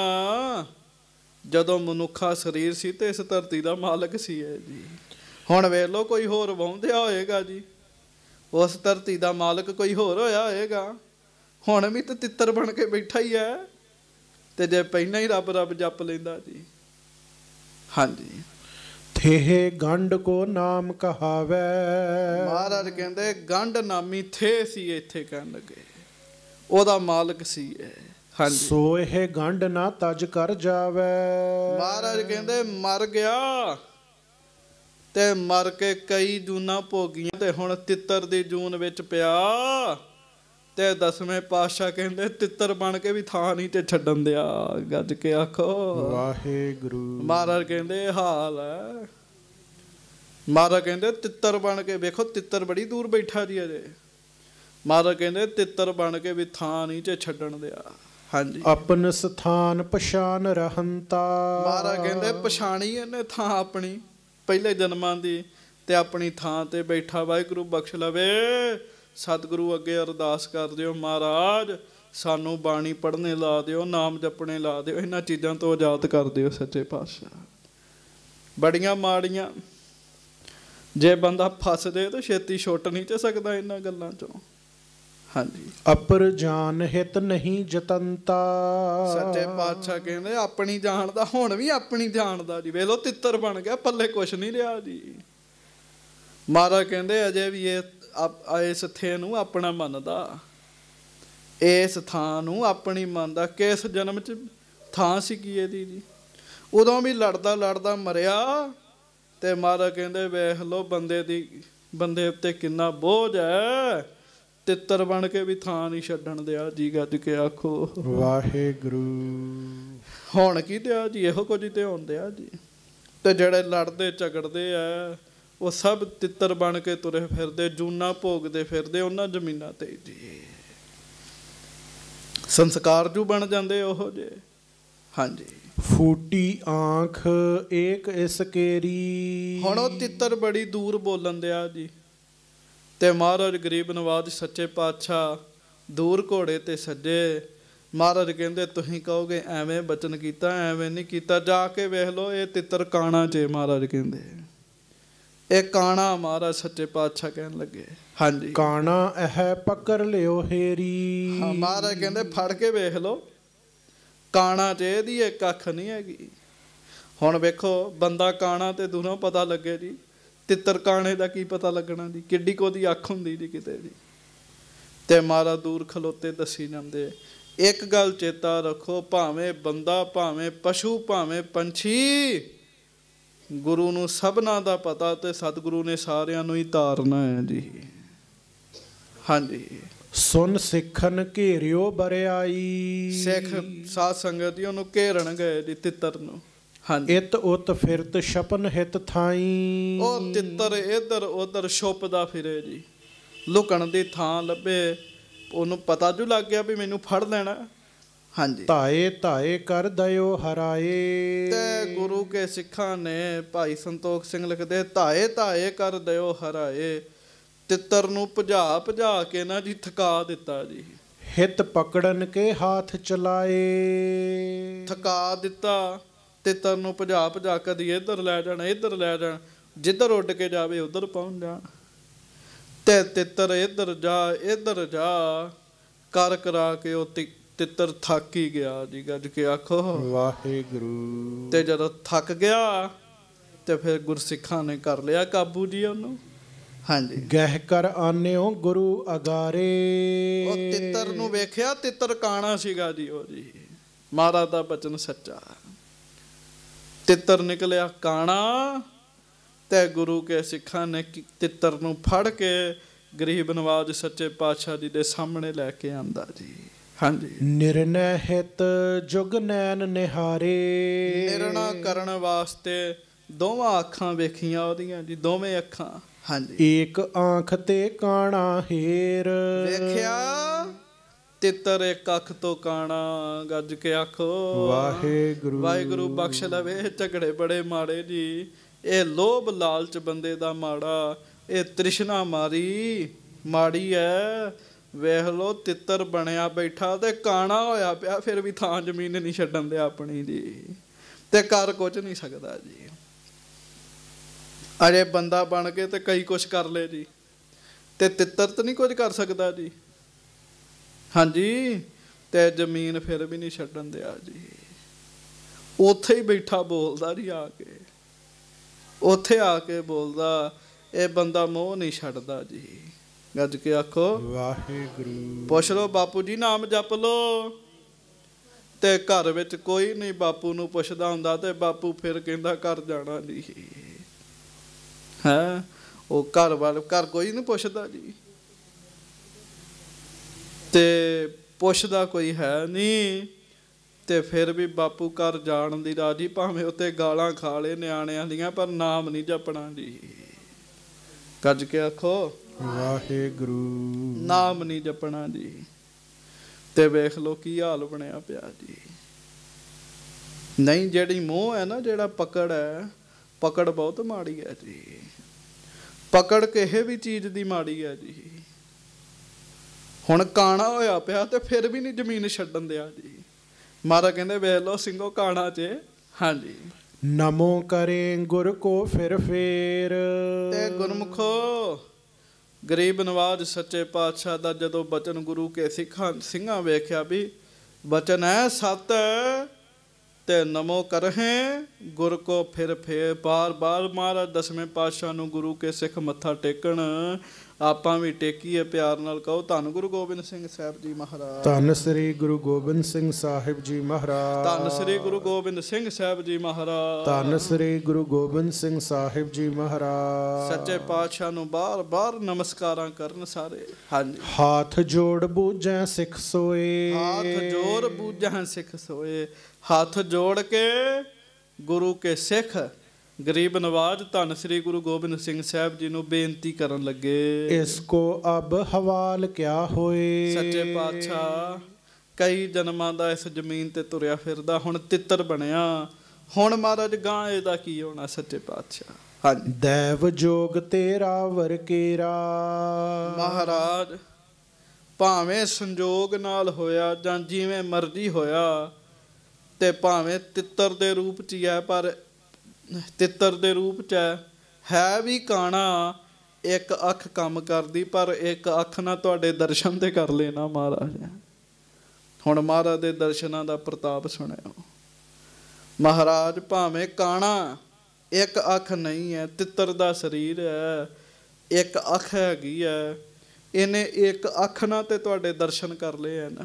ਜਦੋਂ ਮਨੁੱਖਾ ਸਰੀਰ ਸੀ ਤੇ ਇਸ ਧਰਤੀ ਦਾ ਮਾਲਕ ਸੀ ਹੈ ਜੀ ਹੁਣ ਵੇਖ ਲੋ ਕੋਈ ਹੋਰ ਵਹੁੰਦਿਆ ਹੋਏਗਾ ਜੀ ਉਸ ਧਰਤੀ ਦਾ ਮਾਲਕ ਕੋਈ ਹੋਰ ਹੋਇਆ ਹੋਏਗਾ ਹੁਣ ਵੀ ਤੇ ਤਿੱਤਰ ਬਣ ਕੇ ਬੈਠਾ ਹੀ ਹੈ ਤੇ ਜੇ ਪਹਿਨਾ ਹੀ ਰੱਬ ਰੱਬ ਜਪ ਲੈਂਦਾ ਜੀ ਹਾਂਜੀ ਥੇਹ ਗੰਡ ਕੋ ਨਾਮ ਕਹਾਵੇ ਮਹਾਰਾਜ ਕਹਿੰਦੇ ਗੰਡ ਨਾਮੀ ਥੇ ਸੀ ਇੱਥੇ ਕਹਿਣ ਲੱਗੇ ਉਹਦਾ ਮਾਲਕ ਸੀ ਇਹ ਹਾਂਜੀ ਸੋ ਇਹ ਗੰਡ ਨਾ ਤਜ ਕਰ ਜਾਵੇ ਮਹਾਰਾਜ ਕਹਿੰਦੇ ਮਰ ਗਿਆ ਤੇ ਮਰ ਕੇ ਕਈ ਜੂਨਾ ਭੋਗੀਆਂ ਤੇ ਹੁਣ ਤਿੱਤਰ ਦੀ ਜੂਨ ਵਿੱਚ ਪਿਆ ਤੇ ਦਸਵੇਂ ਪਾਤਸ਼ਾਹ ਕਹਿੰਦੇ ਤਿੱਤਰ ਬਣ ਕੇ ਵੀ ਥਾਂ ਨਹੀਂ ਤੇ ਛੱਡਣ ਦਿਆ ਗੱਜ ਕੇ ਆਖੋ ਵਾਹਿਗੁਰੂ ਮਹਾਰਾਜ ਕਹਿੰਦੇ ਹਾਲ ਹੈ ਮਹਾਰਾਜ ਕਹਿੰਦੇ ਤਿੱਤਰ ਬਣ ਕੇ ਵੇਖੋ ਤਿੱਤਰ ਬੜੀ ਦੂਰ ਬੈਠਾ ਜੀ ਅਜੇ ਮਹਾਰਾਜ ਕਹਿੰਦੇ ਤਿੱਤਰ ਬਣ ਕੇ ਵੀ ਥਾਂ ਨਹੀਂ ਤੇ ਛੱਡਣ ਦਿਆ ਹਾਂਜੀ ਆਪਨ ਸਥਾਨ ਪਛਾਨ ਰਹੰਤਾ ਮਹਾਰਾਜ ਕਹਿੰਦੇ ਪਛਾਣੀ ਇਹਨੇ ਥਾਂ ਆਪਣੀ ਪਹਿਲੇ ਜਨਮਾਂ ਦੀ ਤੇ ਆਪਣੀ ਥਾਂ ਤੇ ਬੈਠਾ ਵਾਹਿਗੁਰੂ ਬਖਸ਼ ਲਵੇ ਸਤਿਗੁਰੂ ਅੱਗੇ ਅਰਦਾਸ ਕਰ ਦਿਓ ਮਹਾਰਾਜ ਸਾਨੂੰ ਬਾਣੀ ਪੜ੍ਹਨੇ ਲਾ ਦਿਓ ਨਾਮ ਜਪਣੇ ਲਾ ਦਿਓ ਇਹਨਾਂ ਚੀਜ਼ਾਂ ਤੋਂ ਆਜ਼ਾਦ ਕਰ ਦਿਓ ਸੱਚੇ ਪਾਤਸ਼ਾਹ ਬੜੀਆਂ ਮਾੜੀਆਂ ਜੇ ਬੰਦਾ ਫਸ ਜੇ ਤਾਂ ਛੇਤੀ ਛੁੱਟ ਨਹੀਂ ਤੇ ਸਕਦਾ ਇਹਨਾਂ ਗੱਲਾਂ ਚੋਂ ਹਾਂਜੀ ਅਪਰ ਜਾਨ ਹਿਤ ਨਹੀਂ ਜਤਨਤਾ ਸੱਚੇ ਪਾਤਸ਼ਾਹ ਕਹਿੰਦੇ ਆਪਣੀ ਜਾਨ ਦਾ ਹੁਣ ਵੀ ਆਪਣੀ ਜਾਨ ਦਾ ਜੀ ਵੇਖ ਲੋ ਤਿੱਤਰ ਬਣ ਗਿਆ ਪੱਲੇ ਕੁਛ ਨਹੀਂ ਰਿਹਾ ਜੀ ਮਹਾਰਾਜ ਕਹਿੰਦੇ ਅਜੇ ਵੀ ਇਹ ਇਸ ਥੇ ਨੂੰ ਆਪਣਾ ਮੰਨਦਾ ਇਸ ਥਾਂ ਨੂੰ ਆਪਣੀ ਮੰਨਦਾ ਕਿਸ ਜਨਮ ਚ ਥਾਂ ਸੀ ਕੀ ਇਹਦੀ ਜੀ ਉਦੋਂ ਵੀ ਲੜਦਾ ਲੜਦਾ ਮਰਿਆ ਤੇ ਮਹਾਰਾਜ ਕਹਿੰਦੇ ਵੇਖ ਲੋ ਬੰਦੇ ਦੀ ਬੰਦੇ ਉੱਤੇ ਕਿੰਨਾ ਬੋਝ ਹੈ ਤਿੱਤਰ ਬਣ ਕੇ ਵੀ ਥਾਂ ਨਹੀਂ ਛੱਡਣ ਦਿਆ ਜੀ ਗੱਜ ਕੇ ਆਖੋ ਵਾਹਿਗੁਰੂ ਹੁਣ ਕੀ ਤੇ ਆ ਜੀ ਇਹੋ ਕੁਝ ਤੇ ਹੁੰਦਿਆ ਜੀ ਤੇ ਜਿਹੜੇ ਲੜਦੇ ਝਗੜਦੇ ਆ ਉਹ ਸਭ ਤਿੱਤਰ ਬਣ ਕੇ ਤੁਰੇ ਫਿਰਦੇ ਜੂਨਾ ਭੋਗਦੇ ਫਿਰਦੇ ਉਹਨਾਂ ਜ਼ਮੀਨਾਂ ਤੇ ਜੀ ਸੰਸਕਾਰ ਜੂ ਬਣ ਜਾਂਦੇ ਉਹ ਜੇ ਹਾਂਜੀ ਫੂਟੀ ਆਂਖ ਏਕ ਇਸ ਕੇਰੀ ਹੁਣ ਉਹ ਤਿੱਤਰ ਬੜੀ ਦੂਰ ਬੋਲਣ ਦਿਆ ਜੀ ਤੇ ਮਹਾਰਾਜ ਗਰੀਬ ਨਵਾਜ਼ ਸੱਚੇ ਪਾਤਸ਼ਾਹ ਦੂਰ ਘੋੜੇ ਤੇ ਸੱਜੇ ਮਹਾਰਾਜ ਕਹਿੰਦੇ ਤੁਸੀਂ ਕਹੋਗੇ ਐਵੇਂ ਬਚਨ ਕੀਤਾ ਐਵੇਂ ਨਹੀਂ ਕੀਤਾ ਜਾ ਕੇ ਵੇਖ ਲਓ ਇਹ ਤਿੱਤਰ ਕਾਣਾ ਜੇ ਮਹਾਰਾਜ ਕਹਿੰਦੇ ਇਹ ਕਾਣਾ ਮਹਾਰਾ ਸੱਚੇ ਪਾਤਸ਼ਾਹ ਕਹਿਣ ਲੱਗੇ ਹਾਂਜੀ ਕਾਣਾ ਇਹ ਪਕੜ ਲਿਓ ਹੇਰੀ ਹਾਂ ਮਹਾਰਾਜ ਕਹਿੰਦੇ ਫੜ ਕੇ ਵੇਖ ਲਓ ਕਾਣਾ ਤੇ ਇਹਦੀ ਇੱਕ ਅੱਖ ਨਹੀਂ ਹੈਗੀ ਹੁਣ ਵੇਖੋ ਬੰਦਾ ਕਾਣਾ ਤੇ ਦੂਰੋਂ ਪਤਾ ਲੱਗੇ ਜੀ ਤਿੱਤਰ ਕਾਣੇ ਦਾ ਕੀ ਪਤਾ ਲੱਗਣਾ ਜੀ ਕਿੱਡੀ ਕੋਦੀ ਅੱਖ ਹੁੰਦੀ ਦੀ ਕਿਤੇ ਜੀ ਤੇ ਮਾਰਾ ਦੂਰ ਖਲੋਤੇ ਦੱਸੀ ਜਾਂਦੇ ਇੱਕ ਗੱਲ ਚੇਤਾ ਰੱਖੋ ਭਾਵੇਂ ਬੰਦਾ ਭਾਵੇਂ ਪਸ਼ੂ ਭਾਵੇਂ ਪੰਛੀ ਗੁਰੂ ਨੂੰ ਸਭਨਾ ਦਾ ਪਤਾ ਤੇ ਸਤਿਗੁਰੂ ਨੇ ਸਾਰਿਆਂ ਨੂੰ ਹੀ ਤਾਰਨਾ ਹੈ ਜੀ ਹਾਂਜੀ ਸੁਨ ਸਿੱਖਨ ਘੇਰਿਓ ਬਰਿਆਈ ਸਿੱਖ ਸਾਧ ਸੰਗਤ ਜੀ ਉਹਨੂੰ ਘੇਰਣ ਗਏ ਜੀ ਤਿੱਤਰ ਨੂੰ ਹਾਂਜੀ ਇਤ ਉਤ ਫਿਰਤ ਛਪਨ ਹਿਤ ਥਾਈ ਉਹ ਤਿੱਤਰ ਇਧਰ ਉਧਰ ਛੁਪਦਾ ਫਿਰੇ ਜੀ ਲੁਕਣ ਦੀ ਥਾਂ ਲੱਭੇ ਉਹਨੂੰ ਪਤਾ ਜੂ ਲੱਗ ਗਿਆ ਵੀ ਮੈਨੂੰ ਫੜ ਲੈਣਾ ਹਾਂਜੀ ਧਾਏ ਧਾਏ ਕਰ ਦਇਓ ਹਰਾਏ ਤੇ ਗੁਰੂ ਕੇ ਸਿੱਖਾਂ ਨੇ ਭਾਈ ਸੰਤੋਖ ਸਿੰਘ ਲਿਖਦੇ ਧਾਏ ਧਾਏ ਕਰ ਦਇਓ ਹਰਾਏ ਤਿੱਤਰ ਨੂੰ ਭਜਾ ਭਜਾ ਕੇ ਨਾ ਜੀ ਥਕਾ ਦਿੱਤਾ ਜੀ ਹਿੱਤ ਪਕੜਨ ਕੇ ਹੱਥ ਚਲਾਏ ਥਕਾ ਦਿੱਤਾ ਤਿੱਤਰ ਨੂੰ ਭਜਾ ਭਜਾ ਕਦੀ ਇੱਧਰ ਲੈ ਜਾਣਾ ਇੱਧਰ ਲੈ ਜਾਣਾ ਜਿੱਧਰ ਉੱਡ ਕੇ ਜਾਵੇ ਉਧਰ ਪਹੁੰਚ ਜਾ ਤੇ ਤਿੱਤਰ ਇੱਧਰ ਜਾ ਇੱਧਰ ਜਾ ਕਰ ਕਰਾ ਕੇ ਉਹ ਤਿੱਤਰ ਥੱਕ ਹੀ ਗਿਆ ਜੀ ਗੱਜ ਕੇ ਆਖੋ ਵਾਹਿਗੁਰੂ ਤੇ ਜਦੋਂ ਥੱਕ ਗਿਆ ਤੇ ਫਿਰ ਗੁਰਸਿੱਖਾਂ ਨੇ ਕਰ ਲਿਆ ਕਾਬੂ ਜੀ ਉਹਨੂੰ ਹਾਂਜੀ ਗਹਿ ਕਰ ਆਨਿਓ ਗੁਰੂ ਅਗਾਰੇ ਉਹ ਤਿੱਤਰ ਨੂੰ ਵੇਖਿਆ ਤਿੱਤਰ ਕਾਣਾ ਸੀਗਾ ਜੀ ਉਹ ਜੀ ਮਹਾਰਾਜ ਦਾ ਬਚਨ ਸੱਚਾ ਤਿੱਤਰ ਨਿਕਲਿਆ ਕਾਣਾ ਤੇ ਗੁਰੂ ਕੇ ਸਿੱਖਾਂ ਨੇ ਤਿੱਤਰ ਨੂੰ ਫੜ ਕੇ ਗਰੀਬ ਨਵਾਜ ਸੱਚੇ ਪਾਤਸ਼ਾਹ ਜੀ ਦੇ ਸਾਹਮਣੇ ਲੈ ਕੇ ਆਂਦਾ ਜੀ ਹਾਂਜੀ ਨਿਰਣੈ ਹਿਤ ਜੁਗ ਨੈਣ ਨਿਹਾਰੇ ਨਿਰਣਾ ਕਰਨ ਵਾਸਤੇ ਦੋਵਾਂ ਅੱਖਾਂ ਵੇਖੀਆਂ ਉਹਦੀਆਂ ਜੀ ਦੋਵੇਂ ਅੱਖਾਂ ਹਾਂਜੀ ਇੱਕ ਅੱਖ ਤੇ ਕਾਣਾ ਹੀਰ ਵੇਖਿਆ ਤਿੱਤਰ ਇੱਕ ਅੱਖ ਤੋਂ ਕਾਣਾ ਗੱਜ ਕੇ ਆਖੋ ਵਾਹਿਗੁਰੂ ਵਾਹਿਗੁਰੂ ਬਖਸ਼ ਲਵੇ ਝਗੜੇ ਬੜੇ ਮਾੜੇ ਜੀ ਇਹ ਲੋਭ ਲਾਲਚ ਬੰਦੇ ਦਾ ਮਾੜਾ ਇਹ ਤ੍ਰਿਸ਼ਨਾ ਮਾਰੀ ਮਾੜੀ ਐ ਵੇਖ ਲੋ ਤਿੱਤਰ ਬਣਿਆ ਬੈਠਾ ਤੇ ਕਾਣਾ ਹੋਇਆ ਪਿਆ ਫਿਰ ਵੀ ਥਾਂ ਜ਼ਮੀਨ ਨਹੀਂ ਛੱਡਣ ਦੇ ਆਪਣੀ ਜੀ ਤੇ ਕਰ ਕੁਝ ਨਹੀਂ ਸਕਦਾ ਜੀ ਅਰੇ ਬੰਦਾ ਬਣ ਕੇ ਤੇ ਕਈ ਕੁਝ ਕਰ ਲੇ ਜੀ ਤੇ ਤਿੱਤਰ ਤਾਂ ਨਹੀਂ ਕੁਝ ਕਰ ਸਕਦਾ ਜੀ ਹਾਂਜੀ ਤੇ ਜ਼ਮੀਨ ਫਿਰ ਵੀ ਨਹੀਂ ਛੱਡਣ ਆ ਜੀ ਉੱਥੇ ਹੀ ਬੈਠਾ ਬੋਲਦਾ ਜੀ ਆ ਕੇ ਉੱਥੇ ਆ ਕੇ ਬੋਲਦਾ ਇਹ ਬੰਦਾ ਮੋਹ ਨਹੀਂ ਛੱਡਦਾ ਜੀ ਗੱਜ ਕੇ ਆਖੋ ਵਾਹਿਗੁਰੂ ਪੁੱਛ ਲੋ ਬਾਪੂ ਜੀ ਨਾਮ ਜਪ ਲੋ ਤੇ ਘਰ ਵਿੱਚ ਕੋਈ ਨਹੀਂ ਬਾਪੂ ਨੂੰ ਪੁੱਛਦਾ ਹੁੰਦਾ ਤੇ ਬਾਪੂ ਫਿਰ ਕਹਿੰਦਾ ਘਰ ਜਾਣਾ ਜੀ ਹਾਂ ਉਹ ਘਰ ਵਾਲ ਘਰ ਕੋਈ ਨਹੀਂ ਪੁੱਛਦਾ ਜੀ ਤੇ ਪੁੱਛਦਾ ਕੋਈ ਹੈ ਨਹੀਂ ਤੇ ਫਿਰ ਵੀ ਬਾਪੂ ਘਰ ਜਾਣ ਦੀ ਰਾਜੀ ਭਾਵੇਂ ਉੱਤੇ ਗਾਲਾਂ ਖਾ ਲੇ ਨਿਆਣਿਆਂ ਦੀਆਂ ਪਰ ਨਾਮ ਨਹੀਂ ਜਪਣਾ ਜੀ ਕੱਜ ਕੇ ਆਖੋ ਵਾਹਿਗੁਰੂ ਨਾਮ ਨਹੀਂ ਜਪਣਾ ਜੀ ਤੇ ਵੇਖ ਲੋ ਕੀ ਹਾਲ ਬਣਿਆ ਪਿਆ ਜੀ ਨਹੀਂ ਜਿਹੜੀ ਮੋਹ ਹੈ ਨਾ ਜਿਹੜਾ ਪਕੜ ਹੈ ਪਕੜ ਬਹੁਤ ਮਾੜੀ ਹੈ ਜੀ ਪਕੜ ਕਿਸੇ ਵੀ ਚੀਜ਼ ਦੀ ਮਾੜੀ ਹੈ ਜੀ ਹੁਣ ਕਾਣਾ ਹੋਇਆ ਪਿਆ ਤੇ ਫਿਰ ਵੀ ਨਹੀਂ ਜ਼ਮੀਨ ਛੱਡਣ ਦਿਆ ਜੀ ਮਾਰਾ ਕਹਿੰਦੇ ਵੇਖ ਲੋ ਸਿੰਘੋ ਕਾਣਾ 'ਚ ਹਾਂਜੀ ਨਮੋ ਕਰੇ ਗੁਰ ਕੋ ਫਿਰ ਫੇਰ ਤੇ ਗੁਰਮੁਖੋ ਗਰੀਬ ਨਵਾਜ ਸੱਚੇ ਪਾਤਸ਼ਾਹ ਦਾ ਜਦੋਂ ਬਚਨ ਗੁਰੂ ਕੇ ਸਿੱਖਾਂ ਸਿੰਘਾਂ ਵੇਖਿਆ ਵੀ ਬਚਨ ਹੈ ਸਤ ਤੇ ਨਮੋ ਕਰਹਿ ਗੁਰ ਕੋ ਫਿਰ ਫੇ ਬਾਰ ਬਾਰ ਮਹਾਰਾਜ ਦਸਵੇਂ ਪਾਤਸ਼ਾਹ ਨੂੰ ਗੁਰੂ ਕੇ ਸਿੱਖ ਮੱਥਾ ਟੇਕਣ ਆਪਾਂ ਵੀ ਟੇਕੀਏ ਪਿਆਰ ਨਾਲ ਕਹੋ ਧੰਨ ਗੁਰੂ ਗੋਬਿੰਦ ਸਿੰਘ ਸਾਹਿਬ ਜੀ ਮਹਾਰਾਜ ਧੰਨ ਸ੍ਰੀ ਗੁਰੂ ਗੋਬਿੰਦ ਸਿੰਘ ਸਾਹਿਬ ਜੀ ਮਹਾਰਾਜ ਧੰਨ ਸ੍ਰੀ ਗੁਰੂ ਗੋਬਿੰਦ ਸਿੰਘ ਸਾਹਿਬ ਜੀ ਮਹਾਰਾਜ ਧੰਨ ਸ੍ਰੀ ਗੁਰੂ ਗੋਬਿੰਦ ਸਿੰਘ ਸਾਹਿਬ ਜੀ ਮਹਾਰਾਜ ਸੱਚੇ ਪਾਤਸ਼ਾਹ ਨੂੰ ਬਾਰ-ਬਾਰ ਨਮਸਕਾਰਾਂ ਕਰਨ ਸਾਰੇ ਹਾਂਜੀ ਹੱਥ ਜੋੜ ਬੂਝੈ ਸਿੱਖ ਸੋਏ ਹੱਥ ਜੋੜ ਬੂਝੈ ਸਿੱਖ ਸੋਏ ਹੱਥ ਜੋੜ ਕੇ ਗੁਰੂ ਕੇ ਸਿੱਖ ਗਰੀਬ ਨਵਾਜ਼ ਧੰਨ ਸ੍ਰੀ ਗੁਰੂ ਗੋਬਿੰਦ ਸਿੰਘ ਸਾਹਿਬ ਜੀ ਨੂੰ ਬੇਨਤੀ ਕਰਨ ਲੱਗੇ ਇਸ ਕੋ ਅਬ ਹਵਾਲ ਕਿਆ ਹੋਏ ਸੱਚੇ ਪਾਤਸ਼ਾਹ ਕਈ ਜਨਮਾਂ ਦਾ ਇਸ ਜ਼ਮੀਨ ਤੇ ਤੁਰਿਆ ਫਿਰਦਾ ਹੁਣ ਤਿੱਤਰ ਬਣਿਆ ਹੁਣ ਮਹਾਰਾਜ ਗਾਂ ਇਹਦਾ ਕੀ ਹੋਣਾ ਸੱਚੇ ਪਾਤਸ਼ਾਹ ਹਾਂ ਦੇਵ ਜੋਗ ਤੇਰਾ ਵਰ ਕੇਰਾ ਮਹਾਰਾਜ ਭਾਵੇਂ ਸੰਜੋਗ ਨਾਲ ਹੋਇਆ ਜਾਂ ਜਿਵੇਂ ਮਰਜ਼ੀ ਹੋਇਆ ਤੇ ਭਾਵੇਂ ਤਿੱਤਰ ਦੇ ਰੂਪ ਚ ਹੈ ਪਰ ਤਿੱਤਰ ਦੇ ਰੂਪ 'ਚ ਹੈ ਹੈ ਵੀ ਕਾਣਾ ਇੱਕ ਅੱਖ ਕੰਮ ਕਰਦੀ ਪਰ ਇੱਕ ਅੱਖ ਨਾਲ ਤੁਹਾਡੇ ਦਰਸ਼ਨ ਤੇ ਕਰ ਲੈਣਾ ਮਹਾਰਾਜ ਹੁਣ ਮਹਾਰਾਜ ਦੇ ਦਰਸ਼ਨਾਂ ਦਾ ਪ੍ਰਤਾਪ ਸੁਣਿਆ ਮਹਾਰਾਜ ਭਾਵੇਂ ਕਾਣਾ ਇੱਕ ਅੱਖ ਨਹੀਂ ਹੈ ਤਿੱਤਰ ਦਾ ਸਰੀਰ ਹੈ ਇੱਕ ਅੱਖ ਹੈਗੀ ਹੈ ਇਹਨੇ ਇੱਕ ਅੱਖ ਨਾਲ ਤੇ ਤੁਹਾਡੇ ਦਰਸ਼ਨ ਕਰ ਲਏ ਹਨ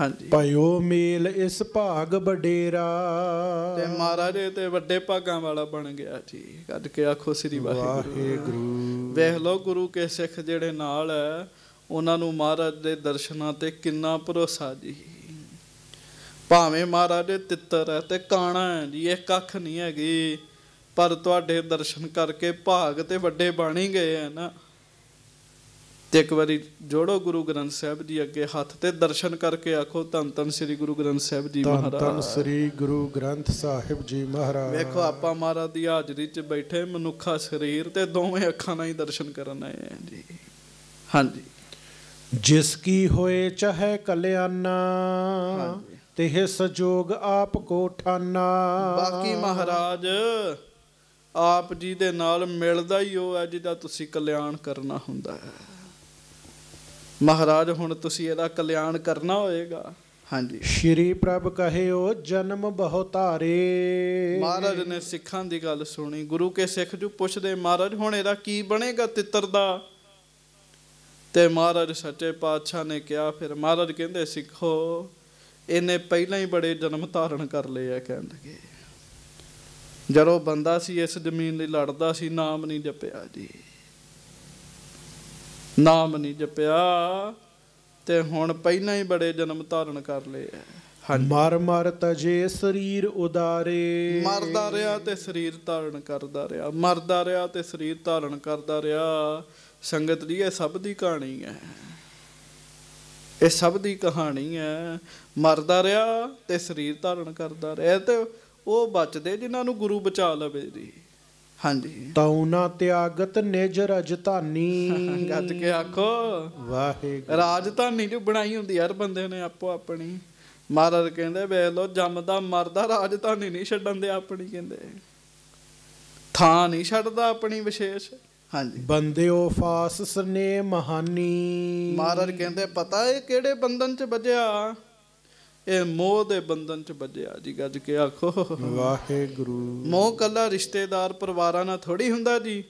ਹਾਂਜੀ ਭਇਓ ਮੇਲ ਇਸ ਭਾਗ ਬਡੇਰਾ ਤੇ ਮਹਾਰਾਜ ਤੇ ਵੱਡੇ ਭਾਗਾਂ ਵਾਲਾ ਬਣ ਗਿਆ ਜੀ ਕੱਢ ਕੇ ਆਖੋ ਸ੍ਰੀ ਵਾਹਿਗੁਰੂ ਵੇਖ ਲੋ ਗੁਰੂ ਕੇ ਸਿੱਖ ਜਿਹੜੇ ਨਾਲ ਹੈ ਉਹਨਾਂ ਨੂੰ ਮਹਾਰਾਜ ਦੇ ਦਰਸ਼ਨਾਂ ਤੇ ਕਿੰਨਾ ਭਰੋਸਾ ਜੀ ਭਾਵੇਂ ਮਹਾਰਾਜ ਦੇ ਤਿੱਤਰ ਹੈ ਤੇ ਕਾਣਾ ਹੈ ਜੀ ਇਹ ਕੱਖ ਨਹੀਂ ਹੈਗੀ ਪਰ ਤੁਹਾਡੇ ਦਰਸ਼ਨ ਕਰਕੇ ਭਾਗ ਤੇ ਵੱਡੇ ਬਣ ਗਏ ਆ ਨਾ ਤੇ ਇੱਕ ਵਾਰੀ ਜੋੜੋ ਗੁਰੂ ਗ੍ਰੰਥ ਸਾਹਿਬ ਜੀ ਅੱਗੇ ਹੱਥ ਤੇ ਦਰਸ਼ਨ ਕਰਕੇ ਆਖੋ ਧੰਨ ਧੰਨ ਸ੍ਰੀ ਗੁਰੂ ਗ੍ਰੰਥ ਸਾਹਿਬ ਜੀ ਮਹਾਰਾਜ ਧੰਨ ਸ੍ਰੀ ਗੁਰੂ ਗ੍ਰੰਥ ਸਾਹਿਬ ਜੀ ਮਹਾਰਾਜ ਵੇਖੋ ਆਪਾਂ ਮਹਾਰਾਜ ਦੀ ਹਾਜ਼ਰੀ 'ਚ ਬੈਠੇ ਮਨੁੱਖਾ ਸਰੀਰ ਤੇ ਦੋਵੇਂ ਅੱਖਾਂ ਨਾਲ ਹੀ ਦਰਸ਼ਨ ਕਰਨ ਆਏ ਆ ਜੀ ਹਾਂਜੀ ਜਿਸ ਕੀ ਹੋਏ ਚਾਹੇ ਕਲਿਆਣਾ ਤੇਹ ਸਜੋਗ ਆਪ ਕੋ ਠਾਨਾ ਬਾਕੀ ਮਹਾਰਾਜ ਆਪ ਜੀ ਦੇ ਨਾਲ ਮਿਲਦਾ ਹੀ ਉਹ ਹੈ ਜਿਹਦਾ ਤੁਸੀਂ ਕਲਿਆਣ ਕਰਨਾ ਹੁੰਦਾ ਹੈ ਮਹਾਰਾਜ ਹੁਣ ਤੁਸੀਂ ਇਹਦਾ ਕਲਿਆਣ ਕਰਨਾ ਹੋਏਗਾ ਹਾਂਜੀ ਸ਼੍ਰੀ ਪ੍ਰਭ ਕਹਿਓ ਜਨਮ ਬਹੁਤਾਰੇ ਮਹਾਰਾਜ ਨੇ ਸਿੱਖਾਂ ਦੀ ਗੱਲ ਸੁਣੀ ਗੁਰੂ ਕੇ ਸਿੱਖ ਜੂ ਪੁੱਛਦੇ ਮਹਾਰਾਜ ਹੁਣ ਇਹਦਾ ਕੀ ਬਣੇਗਾ ਤਿੱਤਰ ਦਾ ਤੇ ਮਹਾਰਾਜ ਸੱਚੇ ਪਾਤਸ਼ਾਹ ਨੇ ਕਿਹਾ ਫਿਰ ਮਹਾਰਾਜ ਕਹਿੰਦੇ ਸਿੱਖੋ ਇਹਨੇ ਪਹਿਲਾਂ ਹੀ ਬੜੇ ਜਨਮ ਧਾਰਨ ਕਰ ਲਏ ਆ ਕਹਿੰਦੇ ਜਦੋਂ ਬੰਦਾ ਸੀ ਇਸ ਜ਼ਮੀਨ ਲਈ ਲੜਦਾ ਸੀ ਨਾਮ ਨਹੀਂ ਜਪਿਆ ਜੀ ਨਾਮ ਨਹੀਂ ਜਪਿਆ ਤੇ ਹੁਣ ਪਹਿਲਾਂ ਹੀ ਬੜੇ ਜਨਮ ਧਾਰਨ ਕਰ ਲਏ ਹਾਂਜੀ ਮਰ ਮਰ ਤਜੇ ਸਰੀਰ ਉਦਾਰੇ ਮਰਦਾ ਰਿਆ ਤੇ ਸਰੀਰ ਧਾਰਨ ਕਰਦਾ ਰਿਆ ਮਰਦਾ ਰਿਆ ਤੇ ਸਰੀਰ ਧਾਰਨ ਕਰਦਾ ਰਿਆ ਸੰਗਤ ਜੀ ਇਹ ਸਭ ਦੀ ਕਹਾਣੀ ਹੈ ਇਹ ਸਭ ਦੀ ਕਹਾਣੀ ਹੈ ਮਰਦਾ ਰਿਆ ਤੇ ਸਰੀਰ ਧਾਰਨ ਕਰਦਾ ਰਿਆ ਤੇ ਉਹ ਬਚਦੇ ਜਿਨ੍ਹਾਂ ਨੂੰ ਗੁਰੂ ਬਚਾ ਲਵੇ ਜੀ ਹਾਂਜੀ ਤਉ ਨਾ ਤਿਆਗਤ ਨਿਜ ਰਜਤਾਨੀ ਗੱਜ ਕੇ ਆਖੋ ਵਾਹਿਗੁਰੂ ਰਾਜਤਾਨੀ ਜੋ ਬਣਾਈ ਹੁੰਦੀ ਹਰ ਬੰਦੇ ਨੇ ਆਪੋ ਆਪਣੀ ਮਹਾਰਾਜ ਕਹਿੰਦੇ ਵੇਖ ਲੋ ਜੰਮਦਾ ਮਰਦਾ ਰਾਜਤਾਨੀ ਨਹੀਂ ਛੱਡਣ ਦੇ ਆਪਣੀ ਕਹਿੰਦੇ ਥਾਂ ਨਹੀਂ ਛੱਡਦਾ ਆਪਣੀ ਵਿਸ਼ੇਸ਼ ਹਾਂਜੀ ਬੰਦਿਓ ਫਾਸ ਸਨੇ ਮਹਾਨੀ ਮਹਾਰਾਜ ਕਹਿੰਦੇ ਪਤਾ ਇਹ ਕਿਹੜੇ ਬੰਦਨ ਚ ਬਜਿਆ ਇਹ ਮੋਹ ਦੇ ਬੰਧਨ ਚ ਬੱਜਿਆ ਜੀ ਗੱਜ ਕੇ ਆਖੋ ਵਾਹਿਗੁਰੂ ਮੋਹ ਕੱਲਾ ਰਿਸ਼ਤੇਦਾਰ ਪਰਿਵਾਰਾਂ ਨਾਲ ਥੋੜੀ ਹੁੰਦਾ ਜੀ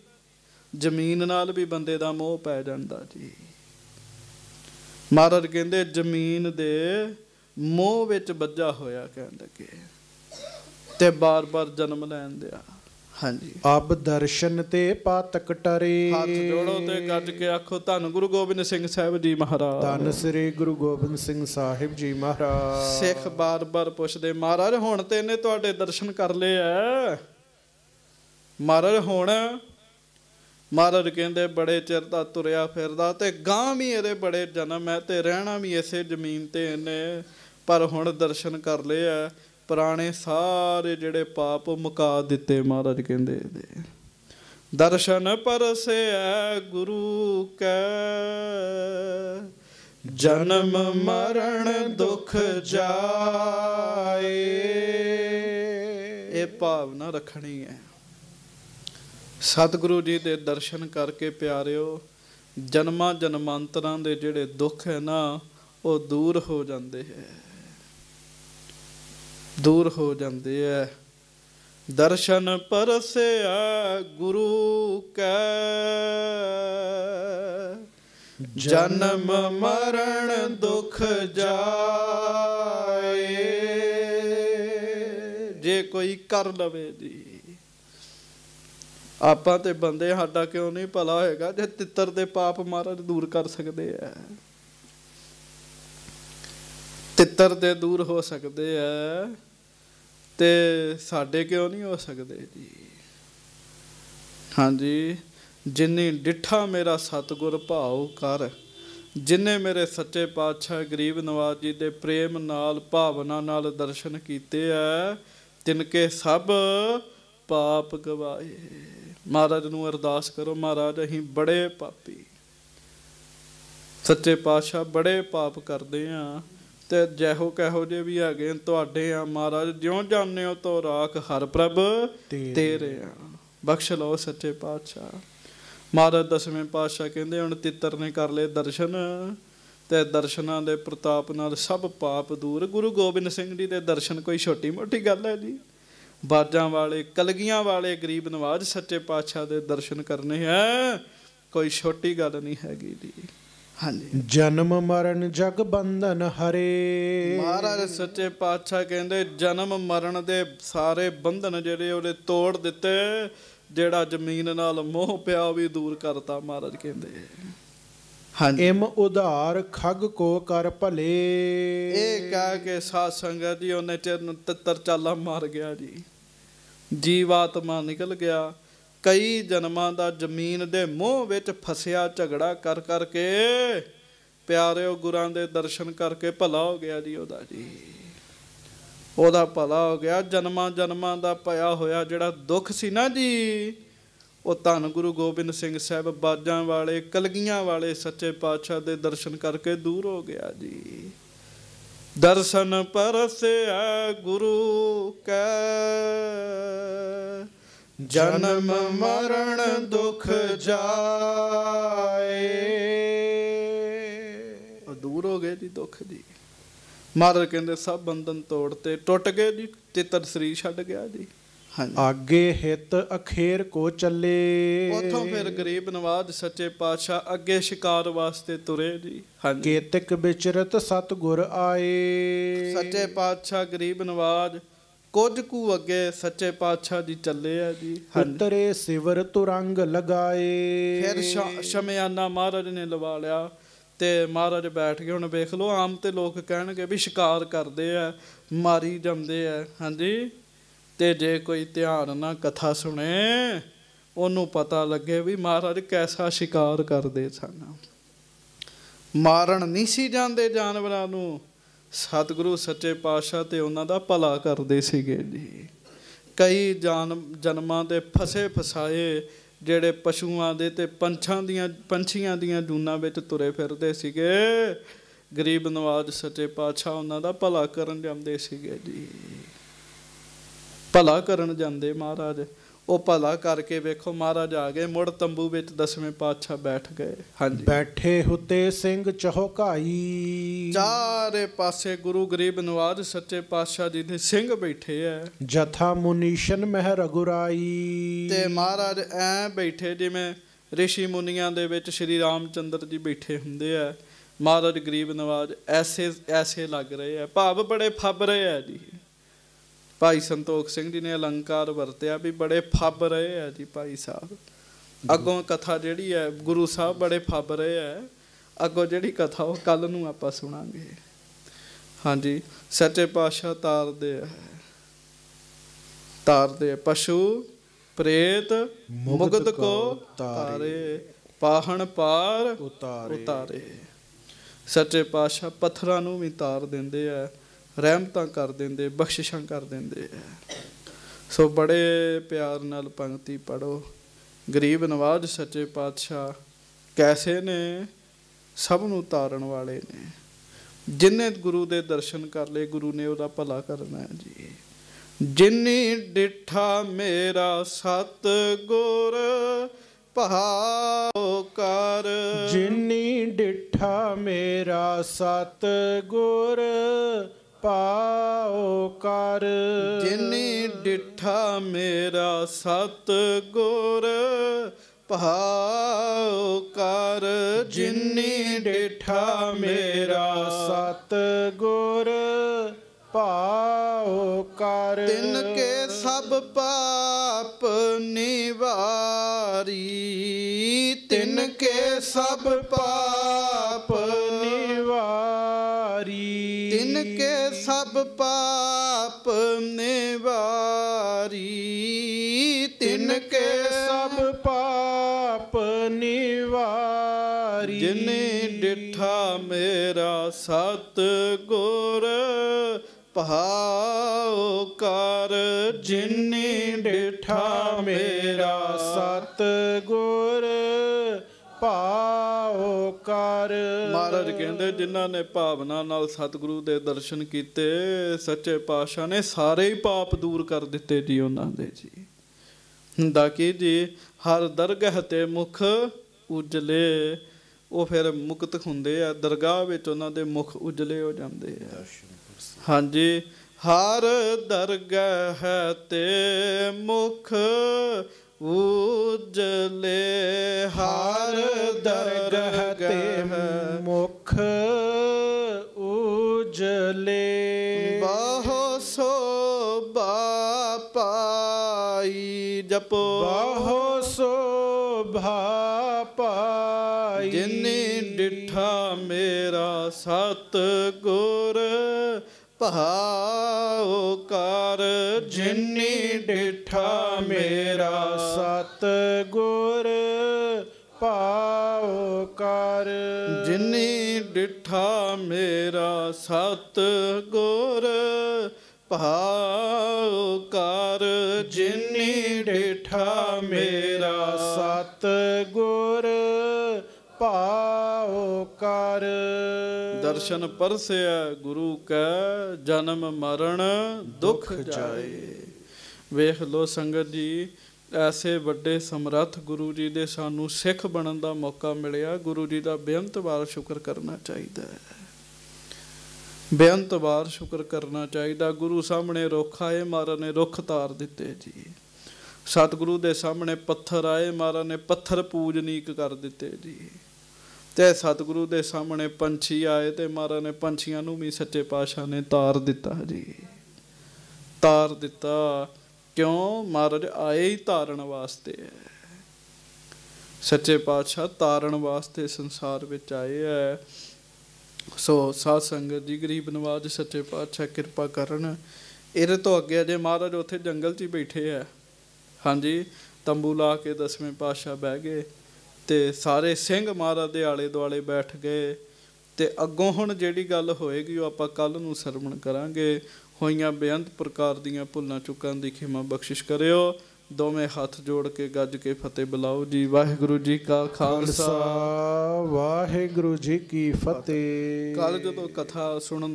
ਜ਼ਮੀਨ ਨਾਲ ਵੀ ਬੰਦੇ ਦਾ ਮੋਹ ਪੈ ਜਾਂਦਾ ਜੀ ਮਹਾਰਾਜ ਕਹਿੰਦੇ ਜ਼ਮੀਨ ਦੇ ਮੋਹ ਵਿੱਚ ਬੱਜਾ ਹੋਇਆ ਕਹਿੰਦੇ ਕਿ ਤੇ ਬਾਰ-ਬਾਰ ਜਨਮ ਲੈਣ ਦਿਆ ਹਾਂਜੀ ਅਬ ਦਰਸ਼ਨ ਤੇ ਪਾਤਕ ਟਰੇ ਹੱਥ ਜੋੜੋ ਤੇ ਗੱਜ ਕੇ ਆਖੋ ਧੰਨ ਗੁਰੂ ਗੋਬਿੰਦ ਸਿੰਘ ਸਾਹਿਬ ਜੀ ਮਹਾਰਾਜ ਧੰਨ ਸ੍ਰੀ ਗੁਰੂ ਗੋਬਿੰਦ ਸਿੰਘ ਸਾਹਿਬ ਜੀ ਮਹਾਰਾਜ ਸਿੱਖ ਬਾਰ-ਬਾਰ ਪੁੱਛਦੇ ਮਹਾਰਾਜ ਹੁਣ ਤੇ ਇਹਨੇ ਤੁਹਾਡੇ ਦਰਸ਼ਨ ਕਰ ਲਏ ਐ ਮਹਾਰਾਜ ਹੁਣ ਮਹਾਰਾਜ ਕਹਿੰਦੇ ਬੜੇ ਚਿਰ ਦਾ ਤੁਰਿਆ ਫਿਰਦਾ ਤੇ ਗਾਂ ਵੀ ਇਹਦੇ ਬੜੇ ਜਨਮ ਐ ਤੇ ਰਹਿਣਾ ਵੀ ਇਸੇ ਜ਼ਮੀਨ ਤੇ ਇਹਨੇ ਪਰ ਹੁਣ ਦਰਸ਼ਨ ਕਰ ਲਏ ਐ ਪੁਰਾਣੇ ਸਾਰੇ ਜਿਹੜੇ ਪਾਪ ਮੁਕਾ ਦਿੱਤੇ ਮਹਾਰਾਜ ਕਹਿੰਦੇ ਦੇ ਦਰਸ਼ਨ ਪਰਸਿਆ ਗੁਰੂ ਕੈ ਜਨਮ ਮਰਨ ਦੁਖ ਜਾਏ ਇਹ ਭਾਵਨਾ ਰੱਖਣੀ ਹੈ ਸਤਿਗੁਰੂ ਜੀ ਦੇ ਦਰਸ਼ਨ ਕਰਕੇ ਪਿਆਰਿਓ ਜਨਮਾਂ ਜਨਮਾਂਤਰਾਂ ਦੇ ਜਿਹੜੇ ਦੁੱਖ ਹੈ ਨਾ ਉਹ ਦੂਰ ਹੋ ਜਾਂਦੇ ਹੈ ਦੂਰ ਹੋ ਜਾਂਦੇ ਐ ਦਰਸ਼ਨ ਪਰਸਿਆ ਗੁਰੂ ਕੈ ਜਨਮ ਮਰਨ ਦੁਖ ਜਾਏ ਜੇ ਕੋਈ ਕਰ ਲਵੇ ਜੀ ਆਪਾਂ ਤੇ ਬੰਦੇ ਸਾਡਾ ਕਿਉਂ ਨਹੀਂ ਭਲਾ ਹੋਏਗਾ ਜੇ ਤਿੱਤਰ ਦੇ ਪਾਪ ਮਹਾਰਾਜ ਦੂਰ ਕਰ ਸਕਦੇ ਐ ਤਿੱਤਰ ਦੇ ਦੂਰ ਹੋ ਸਕਦੇ ਐ ਤੇ ਸਾਡੇ ਕਿਉਂ ਨਹੀਂ ਹੋ ਸਕਦੇ ਜੀ ਹਾਂਜੀ ਜਿਨੇ ਡਿੱਠਾ ਮੇਰਾ ਸਤਗੁਰ ਭਾਉ ਕਰ ਜਿਨੇ ਮੇਰੇ ਸੱਚੇ ਪਾਤਸ਼ਾਹ ਗਰੀਬ ਨਵਾਜ਼ ਜੀ ਦੇ ਪ੍ਰੇਮ ਨਾਲ ਭਾਵਨਾ ਨਾਲ ਦਰਸ਼ਨ ਕੀਤੇ ਐ ਤਿਨਕੇ ਸਭ ਪਾਪ ਗਵਾਏ ਮਹਾਰਾਜ ਨੂੰ ਅਰਦਾਸ ਕਰੋ ਮਹਾਰਾਜ ਅਸੀਂ ਬੜੇ ਪਾਪੀ ਸੱਚੇ ਪਾਤਸ਼ਾਹ ਬੜੇ ਪਾਪ ਕਰਦੇ ਆਂ ਤੇ ਜੈਹੋ ਕਹੋ ਜੇ ਵੀ ਹੈਗੇ ਤੁਹਾਡੇ ਆ ਮਹਾਰਾਜ ਜਿਉਂ ਜਾਣਦੇ ਹੋ ਤੋ ਰਾਖ ਹਰ ਪ੍ਰਭ ਤੇਰੇ ਆ ਬਖਸ਼ ਲਓ ਸੱਚੇ ਪਾਤਸ਼ਾਹ ਮਹਾਰਾਜ ਦਸਵੇਂ ਪਾਤਸ਼ਾਹ ਕਹਿੰਦੇ ਹੁਣ ਤਿੱਤਰ ਨੇ ਕਰ ਲਏ ਦਰਸ਼ਨ ਤੇ ਦਰਸ਼ਨਾਂ ਦੇ ਪ੍ਰਤਾਪ ਨਾਲ ਸਭ ਪਾਪ ਦੂਰ ਗੁਰੂ ਗੋਬਿੰਦ ਸਿੰਘ ਜੀ ਦੇ ਦਰਸ਼ਨ ਕੋਈ ਛੋਟੀ ਮੋਟੀ ਗੱਲ ਹੈ ਜੀ ਬਾਜਾਂ ਵਾਲੇ ਕਲਗੀਆਂ ਵਾਲੇ ਗਰੀਬ ਨਵਾਜ ਸੱਚੇ ਪਾਤਸ਼ਾਹ ਦੇ ਦਰਸ਼ਨ ਕਰਨੇ ਹੈ ਕੋਈ ਛੋਟੀ ਗੱਲ ਨਹੀਂ ਹੈਗੀ ਜੀ ਜਨਮ ਮਰਨ ਜਗ ਬੰਧਨ ਹਰੇ ਮਹਾਰਾਜ ਸੱਚੇ ਪਾਤਸ਼ਾਹ ਕਹਿੰਦੇ ਜਨਮ ਮਰਨ ਦੇ ਸਾਰੇ ਬੰਧਨ ਜਿਹੜੇ ਉਹਨੇ ਤੋੜ ਦਿੱਤੇ ਜਿਹੜਾ ਜ਼ਮੀਨ ਨਾਲ ਮੋਹ ਪਿਆ ਵੀ ਦੂਰ ਕਰਤਾ ਮਹਾਰਾਜ ਕਹਿੰਦੇ ਹਾਂਜੀ ਇਮ ਉਧਾਰ ਖਗ ਕੋ ਕਰ ਭਲੇ ਇਹ ਕਹਿ ਕੇ ਸਾਧ ਸੰਗਤ ਜੀ ਉਹਨੇ ਚਿਰ ਨੂੰ ਤਤਰ ਚਾਲਾ ਮਾਰ ਗਿਆ ਜੀ ਜੀਵਾਤਮਾ ਨਿਕਲ ਗਿਆ ਕਈ ਜਨਮਾਂ ਦਾ ਜ਼ਮੀਨ ਦੇ ਮੋਹ ਵਿੱਚ ਫਸਿਆ ਝਗੜਾ ਕਰ ਕਰਕੇ ਪਿਆਰਿਓ ਗੁਰਾਂ ਦੇ ਦਰਸ਼ਨ ਕਰਕੇ ਭਲਾ ਹੋ ਗਿਆ ਜੀ ਉਹਦਾ ਜੀ ਉਹਦਾ ਭਲਾ ਹੋ ਗਿਆ ਜਨਮਾਂ ਜਨਮਾਂ ਦਾ ਪਿਆ ਹੋਇਆ ਜਿਹੜਾ ਦੁੱਖ ਸੀ ਨਾ ਜੀ ਉਹ ਧੰਨ ਗੁਰੂ ਗੋਬਿੰਦ ਸਿੰਘ ਸਾਹਿਬ ਬਾਜਾਂ ਵਾਲੇ ਕਲਗੀਆਂ ਵਾਲੇ ਸੱਚੇ ਪਾਤਸ਼ਾਹ ਦੇ ਦਰਸ਼ਨ ਕਰਕੇ ਦੂਰ ਹੋ ਗਿਆ ਜੀ ਦਰਸ਼ਨ ਪਰਸਿਆ ਗੁਰੂ ਕੈ ਜਨਮ ਮਰਨ ਦੁਖ ਜਾਏ ਉਹ ਦੂਰ ਹੋ ਗਏ ਜੀ ਦੁੱਖ ਜੀ ਮਹਾਰਾਜ ਕਹਿੰਦੇ ਸਭ ਬੰਧਨ ਤੋੜਤੇ ਟੁੱਟ ਗਏ ਜੀ ਤਿੱਤਰ ਸਰੀਰ ਛੱਡ ਗਿਆ ਜੀ ਅੱਗੇ ਹਿੱਤ ਅਖੇਰ ਕੋ ਚੱਲੇ ਉਥੋਂ ਫਿਰ ਗਰੀਬ ਨਵਾਜ ਸੱਚੇ ਪਾਤਸ਼ਾਹ ਅੱਗੇ ਸ਼ਿਕਾਰ ਵਾਸਤੇ ਤੁਰੇ ਜੀ ਹਾਂਜੀ ਕੇਤਕ ਵਿਚਰਤ ਸਤਗੁਰ ਆਏ ਸੱਚੇ ਪਾਤਸ਼ਾਹ ਗਰੀਬ ਨਵਾਜ ਕੁਝ ਕੁ ਅੱਗੇ ਸੱਚੇ ਪਾਤਸ਼ਾਹ ਦੀ ਚੱਲੇ ਆ ਜੀ ਉਤਰੇ ਸਿਵਰ ਤੁਰੰਗ ਲਗਾਏ ਫਿਰ ਸ਼ਮਿਆਨਾ ਮਹਾਰਾਜ ਨੇ ਲਵਾ ਲਿਆ ਤੇ ਮਹਾਰਾਜ ਬੈਠ ਕੇ ਹੁਣ ਵੇਖ ਲਓ ਆਮ ਤੇ ਲੋਕ ਕਹਿਣਗੇ ਵੀ ਸ਼ਿਕਾਰ ਕਰਦੇ ਆ ਮਾਰੀ ਜਾਂਦੇ ਆ ਹਾਂਜੀ ਤੇ ਜੇ ਕੋਈ ਧਿਆਨ ਨਾਲ ਕਥਾ ਸੁਣੇ ਉਹਨੂੰ ਪਤਾ ਲੱਗੇ ਵੀ ਮਹਾਰਾਜ ਕੈਸਾ ਸ਼ਿਕਾਰ ਕਰਦੇ ਸਨ ਮਾਰਨ ਨਹੀਂ ਸੀ ਜਾਂਦੇ ਜਾਨਵਰਾਂ ਨੂੰ ਸਤਿਗੁਰੂ ਸੱਚੇ ਪਾਤਸ਼ਾਹ ਤੇ ਉਹਨਾਂ ਦਾ ਭਲਾ ਕਰਦੇ ਸੀਗੇ ਜੀ ਕਈ ਜਨਮ ਜਨਮਾਂ ਦੇ ਫਸੇ ਫਸਾਏ ਜਿਹੜੇ ਪਸ਼ੂਆਂ ਦੇ ਤੇ ਪੰਛਾਂ ਦੀਆਂ ਪੰਛੀਆਂ ਦੀਆਂ ਜੂਨਾਂ ਵਿੱਚ ਤੁਰੇ ਫਿਰਦੇ ਸੀਗੇ ਗਰੀਬ ਨਵਾਜ਼ ਸੱਚੇ ਪਾਤਸ਼ਾਹ ਉਹਨਾਂ ਦਾ ਭਲਾ ਕਰਨ ਜਾਂਦੇ ਸੀਗੇ ਜੀ ਭਲਾ ਕਰਨ ਜਾਂਦੇ ਮਹਾਰਾਜ ਉਹ ਭਲਾ ਕਰਕੇ ਵੇਖੋ ਮਹਾਰਾਜ ਆ ਗਏ ਮੁੜ ਤੰਬੂ ਵਿੱਚ ਦਸਵੇਂ ਪਾਤਸ਼ਾਹ ਬੈਠ ਗਏ ਹਾਂਜੀ ਬੈਠੇ ਹੁਤੇ ਸਿੰਘ ਚਹੋਕਾਈ ਚਾਰੇ ਪਾਸੇ ਗੁਰੂ ਗਰੀਬ ਨਵਾਜ ਸੱਚੇ ਪਾਤਸ਼ਾਹ ਜੀ ਦੇ ਸਿੰਘ ਬੈਠੇ ਐ ਜਥਾ ਮੁਨੀਸ਼ਨ ਮਹਿ ਰਗੁਰਾਈ ਤੇ ਮਹਾਰਾਜ ਐ ਬੈਠੇ ਜਿਵੇਂ ઋષਿ ਮੁਨੀਆਂ ਦੇ ਵਿੱਚ ਸ਼੍ਰੀ ਰਾਮਚੰਦਰ ਜੀ ਬੈਠੇ ਹੁੰਦੇ ਐ ਮਹਾਰਾਜ ਗਰੀਬ ਨਵਾਜ ਐਸੇ ਐਸੇ ਲੱਗ ਰਹੇ ਐ ਭਾਵ ਬੜੇ ਫੱਬ ਰਹੇ ਐ ਜੀ ਭਾਈ ਸੰਤੋਖ ਸਿੰਘ ਜੀ ਨੇ ਅਲੰਕਾਰ ਵਰਤਿਆ ਵੀ ਬੜੇ ਫੱਬ ਰਹੇ ਆ ਜੀ ਭਾਈ ਸਾਹਿਬ ਅੱਗੋਂ ਕਥਾ ਜਿਹੜੀ ਹੈ ਗੁਰੂ ਸਾਹਿਬ ਬੜੇ ਫੱਬ ਰਹੇ ਆ ਅੱਗੋਂ ਜਿਹੜੀ ਕਥਾ ਉਹ ਕੱਲ ਨੂੰ ਆਪਾਂ ਸੁਣਾਂਗੇ ਹਾਂਜੀ ਸੱਚੇ ਪਾਤਸ਼ਾਹ ਤਾਰਦੇ ਆ ਤਾਰਦੇ ਪਸ਼ੂ ਪ੍ਰੇਤ ਮੁਗਦ ਕੋ ਤਾਰੇ ਪਾਹਣ ਪਾਰ ਉਤਾਰੇ ਸੱਚੇ ਪਾਤਸ਼ਾਹ ਪੱਥਰਾਂ ਨੂੰ ਵੀ ਤਾਰ ਦਿੰਦੇ ਆ ਰਹਿਮਤਾਂ ਕਰ ਦਿੰਦੇ ਬਖਸ਼ਿਸ਼ਾਂ ਕਰ ਦਿੰਦੇ ਸੋ ਬੜੇ ਪਿਆਰ ਨਾਲ ਪੰਕਤੀ ਪੜੋ ਗਰੀਬ ਨਵਾਜ ਸੱਚੇ ਪਾਤਸ਼ਾਹ ਕੈਸੇ ਨੇ ਸਭ ਨੂੰ ਤਾਰਨ ਵਾਲੇ ਨੇ ਜਿਨਨੇ ਗੁਰੂ ਦੇ ਦਰਸ਼ਨ ਕਰ ਲਏ ਗੁਰੂ ਨੇ ਉਹਦਾ ਭਲਾ ਕਰਨਾ ਹੈ ਜੀ ਜਿਨੀ ਡਿਠਾ ਮੇਰਾ ਸਤ ਗੁਰ ਭਾਉ ਕਰ ਜਿਨੀ ਡਿਠਾ ਮੇਰਾ ਸਤ ਗੁਰ ਪਾਉ ਕਰ ਜਿਨੀ ਡਿਠਾ ਮੇਰਾ ਸਤ ਗੁਰ ਪਾਉ ਕਰ ਜਿਨੀ ਡਿਠਾ ਮੇਰਾ ਸਤ ਗੁਰ ਪਾਉ ਕਰ ਤਿਨ ਕੇ ਸਭ ਪਾਪ ਨਿਵਾਰੀ ਤਿਨ ਕੇ ਸਭ ਪਾਪ ਤੇਰਾ ਸਤ ਗੁਰ ਪਾਉ ਕਰ ਜਿਨੀ ਡਿਠਾ ਮੇਰਾ ਸਤ ਗੁਰ ਪਾਉ ਕਰ ਮਹਾਰਾਜ ਕਹਿੰਦੇ ਜਿਨ੍ਹਾਂ ਨੇ ਭਾਵਨਾ ਨਾਲ ਸਤਿਗੁਰੂ ਦੇ ਦਰਸ਼ਨ ਕੀਤੇ ਸੱਚੇ ਪਾਤਸ਼ਾਹ ਨੇ ਸਾਰੇ ਹੀ ਪਾਪ ਦੂਰ ਕਰ ਦਿੱਤੇ ਜੀ ਉਹਨਾਂ ਦੇ ਜੀ ਹੁੰਦਾ ਕੀ ਜੀ ਹਰ ਦਰਗਹ ਤੇ ਮੁਖ ਉਜਲੇ ਉਹ ਫਿਰ ਮੁਕਤ ਹੁੰਦੇ ਆ ਦਰਗਾਹ ਵਿੱਚ ਉਹਨਾਂ ਦੇ ਮੁਖ ਉਜਲੇ ਹੋ ਜਾਂਦੇ ਆ ਹਾਂਜੀ ਹਰ ਦਰਗਾਹ ਤੇ ਮੁਖ ਉਜਲੇ ਹਰ ਦਰਗਹ ਤੇ ਮੁਖ ਉਜਲੇ ਬਹੁ ਸੋਭਾ ਪਾਈ ਜਪੋ ਬਹੁ ਸੋਭਾ ਪਾਈ ਜਿਨੇ ਡਿਠਾ ਮੇਰਾ ਸਤ ਗੁਰ ਭਾਉ ਕਰ ਜਿਨੀ ਡਿਠਾ ਮੇਰਾ ਸਤ ਗੁਰ ਭਾਉ ਕਰ ਜਿਨੀ ਡਿਠਾ ਮੇਰਾ ਸਤ ਗੁਰ ਭਾਉ ਕਰ ਜਿਨੀ ਡਿਠਾ ਮੇਰਾ ਸਤ ਦਰਸ਼ਨ ਪਰਸਿਆ ਗੁਰੂ ਕਾ ਜਨਮ ਮਰਨ ਦੁਖ ਜਾਏ ਵੇਖ ਲੋ ਸੰਗਤ ਜੀ ਐਸੇ ਵੱਡੇ ਸਮਰੱਥ ਗੁਰੂ ਜੀ ਦੇ ਸਾਨੂੰ ਸਿੱਖ ਬਣਨ ਦਾ ਮੌਕਾ ਮਿਲਿਆ ਗੁਰੂ ਜੀ ਦਾ ਬੇਅੰਤ ਵਾਰ ਸ਼ੁਕਰ ਕਰਨਾ ਚਾਹੀਦਾ ਹੈ ਬੇਅੰਤ ਵਾਰ ਸ਼ੁਕਰ ਕਰਨਾ ਚਾਹੀਦਾ ਗੁਰੂ ਸਾਹਮਣੇ ਰੁੱਖ ਆਏ ਮਾਰਾ ਨੇ ਰੁੱਖ ਤਾਰ ਦਿੱਤੇ ਜੀ ਸਤਿਗੁਰੂ ਦੇ ਸਾਹਮਣੇ ਪੱਥਰ ਆਏ ਮਾਰਾ ਨੇ ਪੱਥਰ ਪੂਜਨੀਕ ਕਰ ਦਿੱਤੇ ਜੀ ਤੇ ਸਤਿਗੁਰੂ ਦੇ ਸਾਹਮਣੇ ਪੰਛੀ ਆਏ ਤੇ ਮਹਾਰਾਜ ਨੇ ਪੰਛੀਆਂ ਨੂੰ ਵੀ ਸੱਚੇ ਪਾਤਸ਼ਾਹ ਨੇ ਤਾਰ ਦਿੱਤਾ ਜੀ ਤਾਰ ਦਿੱਤਾ ਕਿਉਂ ਮਹਾਰਾਜ ਆਏ ਹੀ ਤਾਰਨ ਵਾਸਤੇ ਸੱਚੇ ਪਾਤਸ਼ਾਹ ਤਾਰਨ ਵਾਸਤੇ ਸੰਸਾਰ ਵਿੱਚ ਆਏ ਐ ਸੋ ਸਾਧ ਸੰਗਤ ਜੀ ਗਰੀਬ ਨਵਾਜ ਸੱਚੇ ਪਾਤਸ਼ਾਹ ਕਿਰਪਾ ਕਰਨ ਇਹਦੇ ਤੋਂ ਅੱਗੇ ਜੇ ਮਹਾਰਾਜ ਉੱਥੇ ਜੰਗਲ 'ਚ ਹੀ ਬੈਠੇ ਐ ਹਾਂਜੀ ਤੰਬੂ ਲਾ ਕੇ ਦਸਵੇਂ ਪਾਤਸ਼ਾਹ ਬਹਿ ਗਏ ਤੇ ਸਾਰੇ ਸਿੰਘ ਮਹਾਰਾਜ ਦੇ ਆਲੇ ਦੁਆਲੇ ਬੈਠ ਗਏ ਤੇ ਅੱਗੋਂ ਹੁਣ ਜਿਹੜੀ ਗੱਲ ਹੋਏਗੀ ਉਹ ਆਪਾਂ ਕੱਲ ਨੂੰ ਸਰਵਣ ਕਰਾਂਗੇ ਹੋਈਆਂ ਬੇਅੰਤ ਪ੍ਰਕਾਰ ਦੀਆਂ ਭੁੱਲਾਂ ਚੁੱਕਾਂ ਦੀ ਖਿਮਾ ਬਖਸ਼ਿਸ਼ ਕਰਿਓ ਦੋਵੇਂ ਹੱਥ ਜੋੜ ਕੇ ਗੱਜ ਕੇ ਫਤਿਹ ਬੁਲਾਓ ਜੀ ਵਾਹਿਗੁਰੂ ਜੀ ਕਾ ਖਾਲਸਾ ਵਾਹਿਗੁਰੂ ਜੀ ਕੀ ਫਤਿਹ ਕੱਲ ਜਦੋਂ ਕਥਾ ਸੁਣਨ